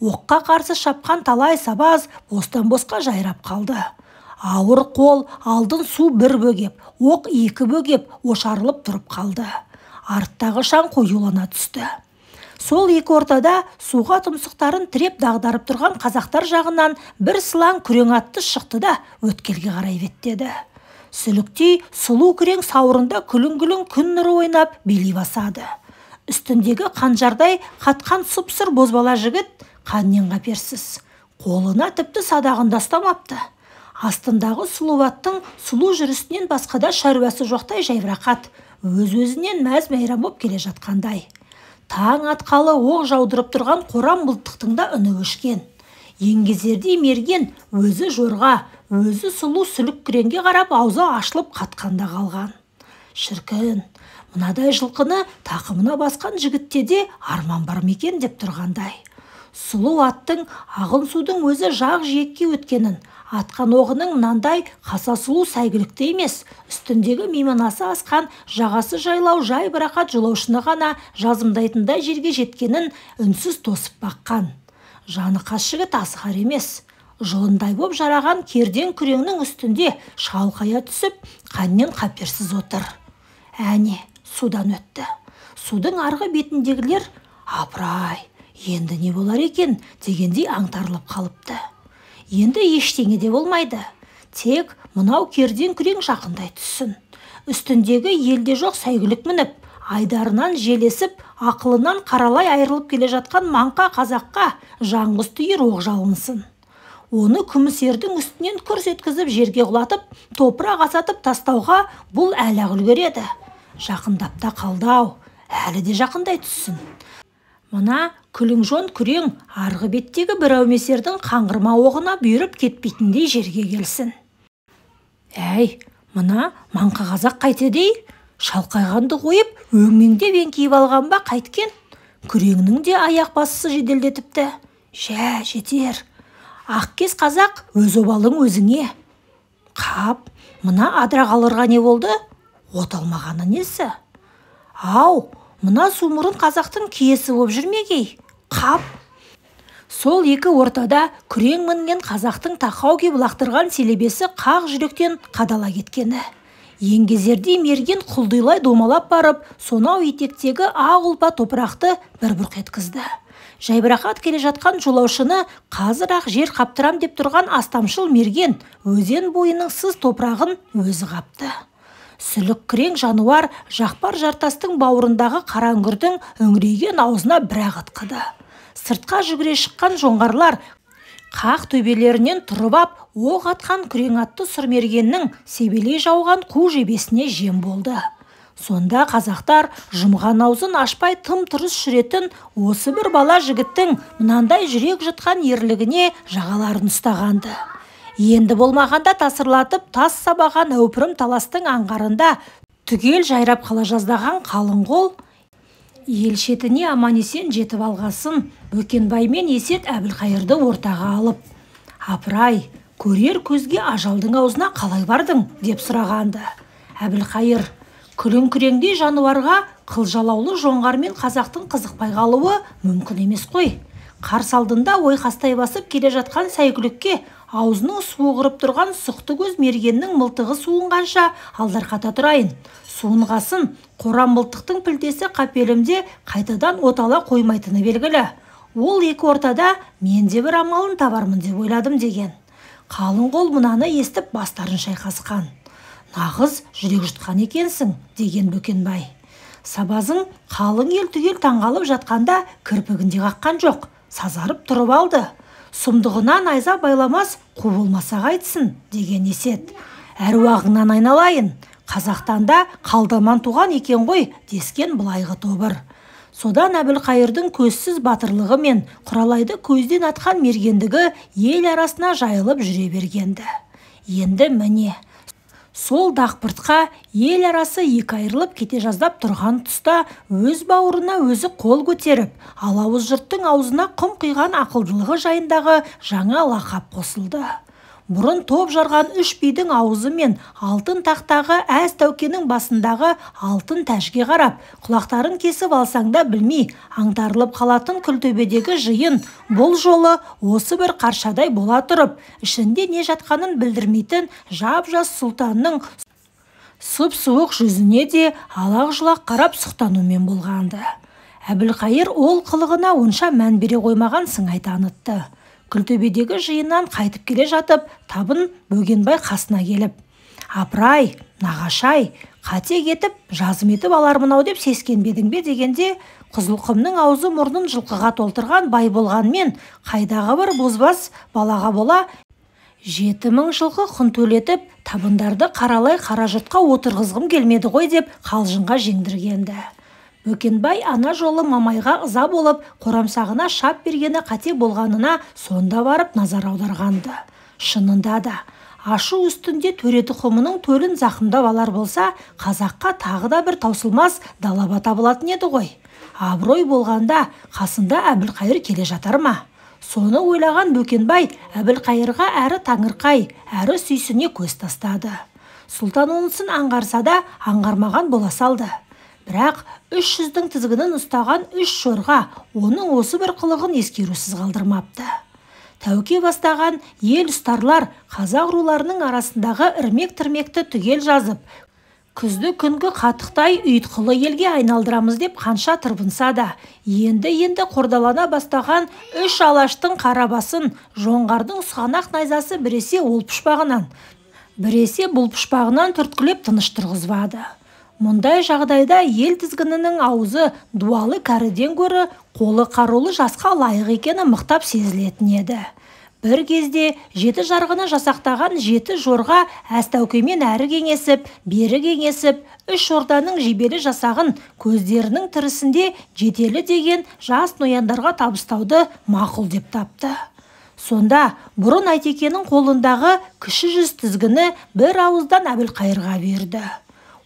оққа қарсы шапқан талай сабаз бостан босқа жайрап қалды ауыр қол алдын су бір бөгеп оқ екі бөгеп ошарылып тұрып қалды арттағы шаң қоюлана түсті сол екі ортада суға тұмсықтарын тіреп дағдарып тұрған қазақтар жағынан бір сылаң күрең атты шықты да өткелге қарай беттеді сүліктей сұлу күрең сауырында күлің күлің күн нұры ойнап билей басады үстіндегі қанжардай қатқан сұп сұр бозбала жігіт қаннен қаперсіз қолына тіпті садағын да ұстамапты астындағы сұлу аттың сұлу жүрісінен басқада шаруасы жоқтай жайбарақат өз өзінен мәз мейрам боп келе жатқандай таң атқалы оқ жаудырып тұрған қорам мылтықтың да үні өшкен еңгезердей мерген өзі жорға өзі сұлу сүлік күреңге қарап аузы ашылып қатқанда қалған шіркін мынадай жылқыны тақымына басқан жігітте де арман бар ма екен деп тұрғандай сұлу аттың ағын судың өзі жақ жиекке өткенін атқан оғының мынандай сұлу сәйгілікті емес үстіндегі мейманасы асқан жағасы жайлау жай бірақат жолаушыны ғана жазымдайтындай жерге жеткенін үнсіз тосып баққан жаны қас жігіт асығар емес жұлындай боп жараған керден күреңнің үстінде шалқая түсіп қаннен қаперсіз отыр әне судан өтті судың арғы бетіндегілер апырай енді не болар екен дегендей аңтарылып қалыпты енді ештеңе де болмайды тек мынау керден күрең жақындай түссін үстіндегі елде жоқ сәйгүлік мініп айдарынан желесіп ақылынан қаралай айырылып келе жатқан маңқа қазаққа жаңғыз түйір оқ жалынсын оны күміс ердің үстінен күрс еткізіп жерге құлатып топырақ асатып тастауға бұл әлі ақ үлгереді жақындап та қалды ау әлі де жақындай түссін мына жон күрең арғы беттегі бір әумесердің қаңғырма оғына бұйырып кетпейтіндей жерге келсін әй мына маңқы қазақ қайтедей шалқайғанды қойып өңмеңдеп еңкейіп алған ба қайткен күреңнің де аяқ басысы жеделдетіпті жә жетер ақкес қазақ өз обалың өзіңе қап мына адыра қалырға не болды оталмағаны несі ау мына сумұрын қазақтың киесі боп жүрмегей қап сол екі ортада күрең мінген қазақтың тақау кеп лақтырған селебесі қақ жүректен қадала кеткені еңгезердей мерген құлдилай домалап барып сонау етектегі ақ ұлпа топырақты бір бұрқ еткізді жайбарақат келе жатқан жолаушыны қазір ақ жер қаптырам деп тұрған астамшыл мерген өзен бойының сыз топырағын өзі қапты күрең жануар жақпар жартастың бауырындағы қараңғырдың үңірейген аузына бір ақ ытқыды сыртқа жүгіре шыққан жоңғарлар қақ төбелерінен тұрып ап оқ атқан күрең атты сұрмергеннің себелей жауған қу жебесіне жем болды сонда қазақтар жұмған аузын ашпай тым тырыс жүретін осы бір бала жігіттің мынандай жүрек жұтқан ерлігіне жағаларын ұстағанды. енді болмағанда тасырлатып тас сабаған әупірім таластың аңғарында түгел жайрап қала жаздаған қалың қол ел шетіне аман есен жетіп алғасын бөкенбай мен есет әбілқайырды ортаға алып апырай көрер көзге ажалдың аузына қалай бардың деп сұрағанды. әбілқайыр күліңкіреңдей жануарға қылжалаулы жоңғар мен қазақтың қызықпай қалуы мүмкін емес қой қарсы алдында ойқастай басып келе жатқан сәйгүлікке аузының суы құрып тұрған сұқты көз мергеннің мылтығы суынғанша алдарқата тұрайын суынғасын қора мылтықтың пілтесі қапелімде қайтадан отала қоймайтыны белгілі ол екі ортада мен де бір амалын табармын деп ойладым деген қалың қол мынаны естіп бастарын шайқасқан нағыз жүрек жұтқан екенсің деген бөкенбай сабазың қалың ел түгел таңғалып жатқанда кірпігін де қаққан жоқ сазарып тұрып алды сұмдығынан айза байламас қу болмаса қайтсын деген есет әруағыңнан айналайын қазақтанда қалдаман туған екен ғой дескен былайғы тобыр содан әбілқайырдың көзсіз батырлығы мен құралайды көзден атқан мергендігі ел арасына жайылып жүре бергенді. енді міне сол дақпыртқа ел арасы екі айырылып кете жаздап тұрған тұста өз бауырына өзі қол көтеріп алауыз жұрттың аузына құм құйған ақылдылығы жайындағы жаңа лақап қосылды бұрын топ жарған үш бидің аузы мен алтын тақтағы әз тәукенің басындағы алтын тәжге қарап құлақтарын кесіп алсаң да білмей аңтарылып қалатын күлтөбедегі жиын бұл жолы осы бір қаршадай бола тұрып ішінде не жатқанын білдірмейтін жап жас сұлтанның сұп суық жүзіне де алақ жұлақ қарап сұқтанумен болғанды. әбілқайыр ол қылығына онша мән бере қоймаған сыңай танытты күлтөбедегі жиыннан қайтып келе жатып табын бөгенбай қасына келіп апырай нағашай қате кетіп жазым етіп алармын ау деп сескенбедің бе дегенде қызылқұмның аузы мұрнын жылқыға толтырған бай болғанмен қайдағы бір бозбас балаға бола жеті мың жылқы құн төлетіп табындарды қаралай қара отырғызғым келмеді ғой деп қалжыңға жеңдірген бөкенбай ана жолы мамайға ыза болып қорамсағына шап бергені қате болғанына сонда барып назар аударғанды. шынында да ашу үстінде төре тұқымының төлін зақымдап алар болса қазаққа тағы да бір таусылмас далаба табылатын еді ғой абырой болғанда қасында әбілқайыр келе жатар ма соны ойлаған бөкенбай әбілқайырға әрі таңырқай әрі сүйсіне көз тастады сұлтан онысын аңғарса да аңғармаған бола салды бірақ үш жүздің тізгінін ұстаған үш жорға оның осы бір қылығын ескерусіз қалдырмапты тәуке бастаған ел ұстарлар қазақ руларының арасындағы ірмек тірмекті түгел жазып күзді күнгі қатықтай ұйытқылы елге айналдырамыз деп қанша тырбынса да енді енді қордалана бастаған үш алаштың қарабасын жоңғардың сұғанақ найзасы біресе ол пұшпағынан біресе бұл пұшпағынан түрткілеп тыныш тұрғызбады мұндай жағдайда ел тізгінінің аузы дуалы кәріден гөрі қолы қарулы жасқа лайық екені мықтап сезілетін еді бір кезде жеті жарғыны жасақтаған жеті жорға әстәукемен әрі кеңесіп бері кеңесіп үш орданың жебелі жасағын көздерінің тірісінде жетелі деген жас нояндарға табыстауды мақұл деп тапты сонда бұрын айтекенің қолындағы кіші жүз тізгіні бір ауыздан әбілқайырға берді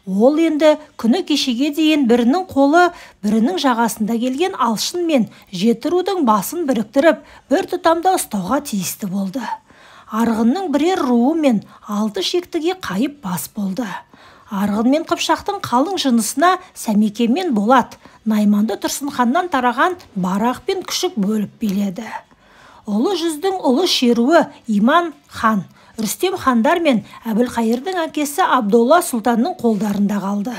ол енді күні кешеге дейін бірінің қолы бірінің жағасында келген алшын мен жеті басын біріктіріп бір тұтамда ұстауға тиісті болды арғынның бірер руы мен алты шектіге қайып бас болды арғын мен қыпшақтың қалың жынысына сәмеке мен болат найманды тұрсынханнан тараған барақ пен күшік бөліп биледі ұлы жүздің ұлы шеруі иман хан рүстем хандар мен әбілқайырдың әкесі абдолла сұлтанның қолдарында қалды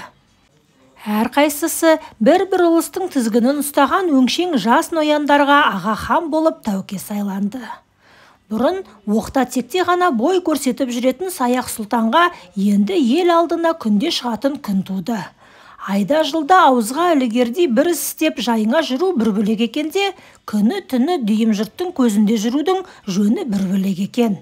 Әр қайсысы бір бір ұлыстың тізгінін ұстаған өңшең жас нояндарға аға хан болып тәуке сайланды бұрын оқта текте ғана бой көрсетіп жүретін саяқ сұлтанға енді ел алдына күнде шығатын күн туды айда жылда ауызға әлігерде бір істеп жайыңа жүру бір бөлек күні түні дүйім жұрттың көзінде жүрудің жөні бір бөлек екен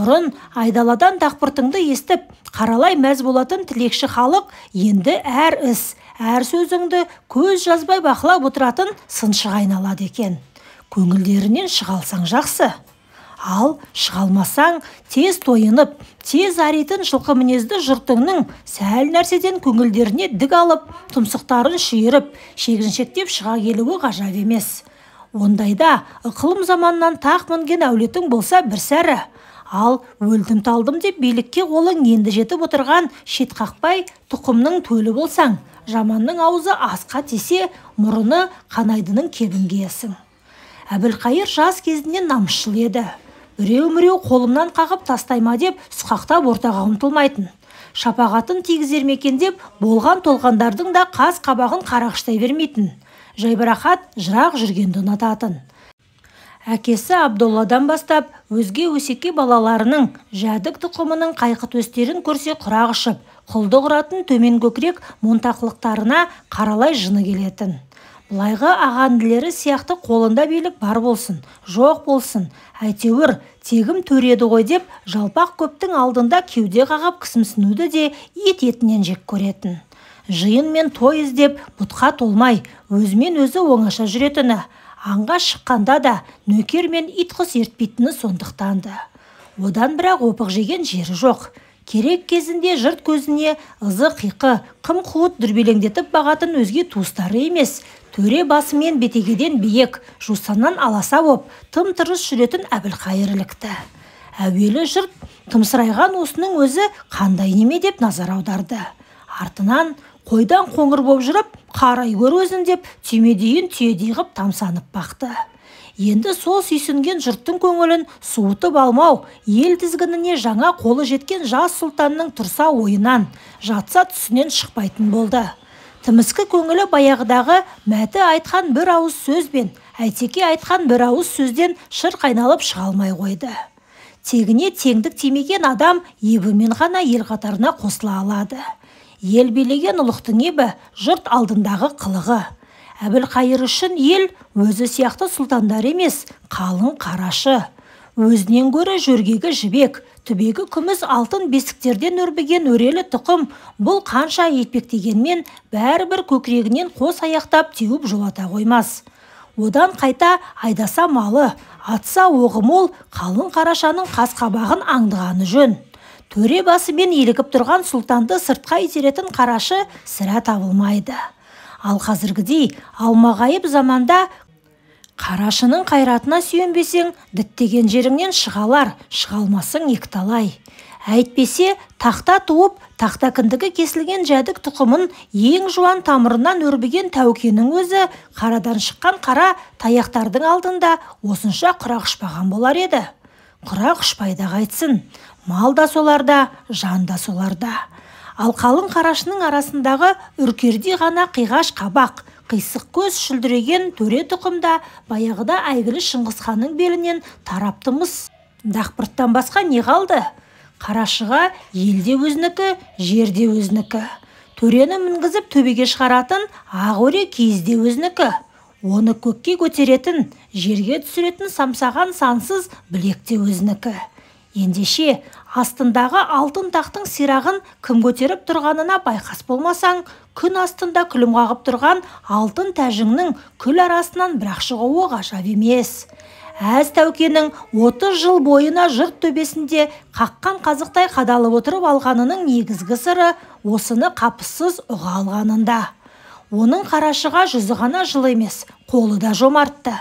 бұрын айдаладан тақпыртыңды естіп қаралай мәз болатын тілекші халық енді әр іс әр сөзіңді көз жазбай бақылап отыратын сыншыға айналады екен көңілдерінен шығалсаң жақсы ал шығалмасаң тез тойынып тез аритын жылқы мінезді жұртыңның сәл нәрседен көңілдеріне дік алып тұмсықтарын шүйіріп шегіншектеп шыға келуі ғажап емес ондайда ықылым заманнан тақ мінген әулетің болса бір сәрі ал өлдім талдым деп билікке қолың енді жетіп отырған шетқақпай тұқымның төлі болсаң жаманның аузы асқа тисе мұрыны қанайдының кебін киесің әбілқайыр жас кезінен намысшыл еді біреу міреу қолымнан қағып тастайма деп сұқақтап ортаға ұмтылмайтын шапағатын тигізер ме екен деп болған толғандардың да қас қабағын қарағыштай бермейтін жайбарақат жырақ жүргенді ұнататын әкесі абдолладан бастап өзге өсеке балаларының жәдік тұқымының қайқы төстерін көрсе құрақ ұшып құлды құратын төмен көкірек монтақлықтарына қаралай жыны келетін былайғы ағанділері сияқты қолында билік бар болсын жоқ болсын әйтеуір тегім төреді ғой деп жалпақ көптің алдында кеуде қағып кісімсінуді де ет етінен жек көретін жиын мен той іздеп бұтқа толмай өзімен өзі оңаша жүретіні аңға шыққанда да нөкер мен ит құс ертпейтіні сондықтан одан бірақ опық жеген жері жоқ керек кезінде жұрт көзіне ызы қиқы қым қуыт дүрбелеңдетіп бағатын өзге туыстары емес төре басымен бетегеден биік жусаннан аласа боп тым тырыс жүретін әбілқайыр ілікті әуелі жұрт тымсырайған осының өзі қандай неме деп назар аударды артынан қойдан қоңыр боп жүріп қарай көр өзін деп түймедейін түйедей ғып тамсанып бақты енді сол сүйсінген жұрттың көңілін суытып алмау ел тізгініне жаңа қолы жеткен жас сұлтанның тұрса ойынан жатса түсінен шықпайтын болды тіміскі көңілі баяғыдағы мәті айтқан бір ауыз сөзбен, бен әйтеке айтқан бір ауыз сөзден шыр қайналып шыға алмай қойды тегіне теңдік тимеген адам ебімен ғана ел қатарына қосыла алады ел билеген ұлықтың ебі жұрт алдындағы қылығы әбілқайыр үшін ел өзі сияқты сұлтандар емес қалың қарашы өзінен гөрі жөргегі жібек түбегі күміс алтын бесіктерден өрбіген өрелі тұқым бұл қанша етпектегенмен бәрібір көкірегінен қос аяқтап теуіп жолата қоймас одан қайта айдаса малы атса оғы мол қалың қарашаның қас қабағын аңдығаны жөн төре басымен елігіп тұрған сұлтанды сыртқа итеретін қарашы сірә табылмайды ал қазіргідей алмағайып заманда қарашының қайратына сүйенбесең діттеген жеріңнен шығалар шығалмасың екіталай әйтпесе тақта туып тақта кіндігі кесілген жәдік тұқымын ең жуан тамырынан өрбіген тәукенің өзі қарадан шыққан қара таяқтардың алдында осынша құрақ ұшпаған болар еді құрақ ұшпайды мал да соларда жан да соларда ал қалың қарашының арасындағы үркердей ғана қиғаш қабақ қисық көз шүлдіреген төре тұқымда баяғыда әйгілі шыңғысханның белінен тарапты мыс дақпырттан басқа не қалды қарашыға елде өзінікі жерде өзінікі төрені мінгізіп төбеге шығаратын ақ өре киізде өзінікі оны көкке көтеретін жерге түсіретін самсаған сансыз білекте өзінікі ендеше астындағы алтын тақтың сирағын кім көтеріп тұрғанына байқас болмасаң күн астында күлім қағып тұрған алтын тәжіңнің күл арасынан бірақ шығуы ғажап емес әз тәукенің отыз жыл бойына жұрт төбесінде қаққан қазықтай қадалып отырып алғанының негізгі сыры осыны қапысыз ұға алғанында оның қарашыға жүзі ғана жылы емес қолы да жомартты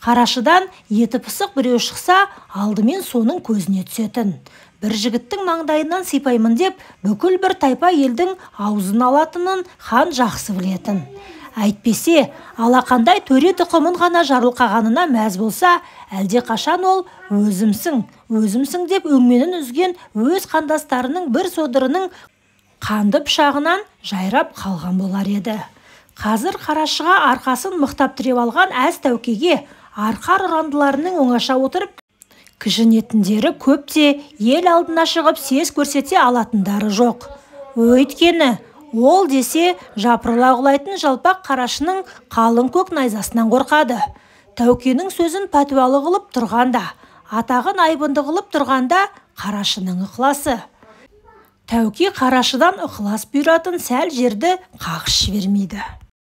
қарашыдан еті пысық біреу шықса алдымен соның көзіне түсетін бір жігіттің маңдайынан сипаймын деп бүкіл бір тайпа елдің аузын алатынын хан жақсы білетін әйтпесе алақандай төре тұқымын ғана жарылқағанына мәз болса әлде қашан ол өзімсің өзімсің деп өңменін үзген өз қандастарының бір содырының қанды пышағынан жайрап қалған болар еді қазір қарашыға арқасын мықтап тіреп алған әз тәукеге арқар ұрандыларының оңаша отырып кіжінетіндері көп те ел алдына шығып сес көрсете алатындары жоқ өйткені ол десе жапырыла құлайтын жалпақ қарашының қалың көк найзасынан қорқады тәукенің сөзін пәтуалы қылып тұрғанда атағын айбынды қылып тұрғанда қарашының ықыласы тәуке қарашыдан ықылас бұйыратын сәл жерді қағыс жібермейді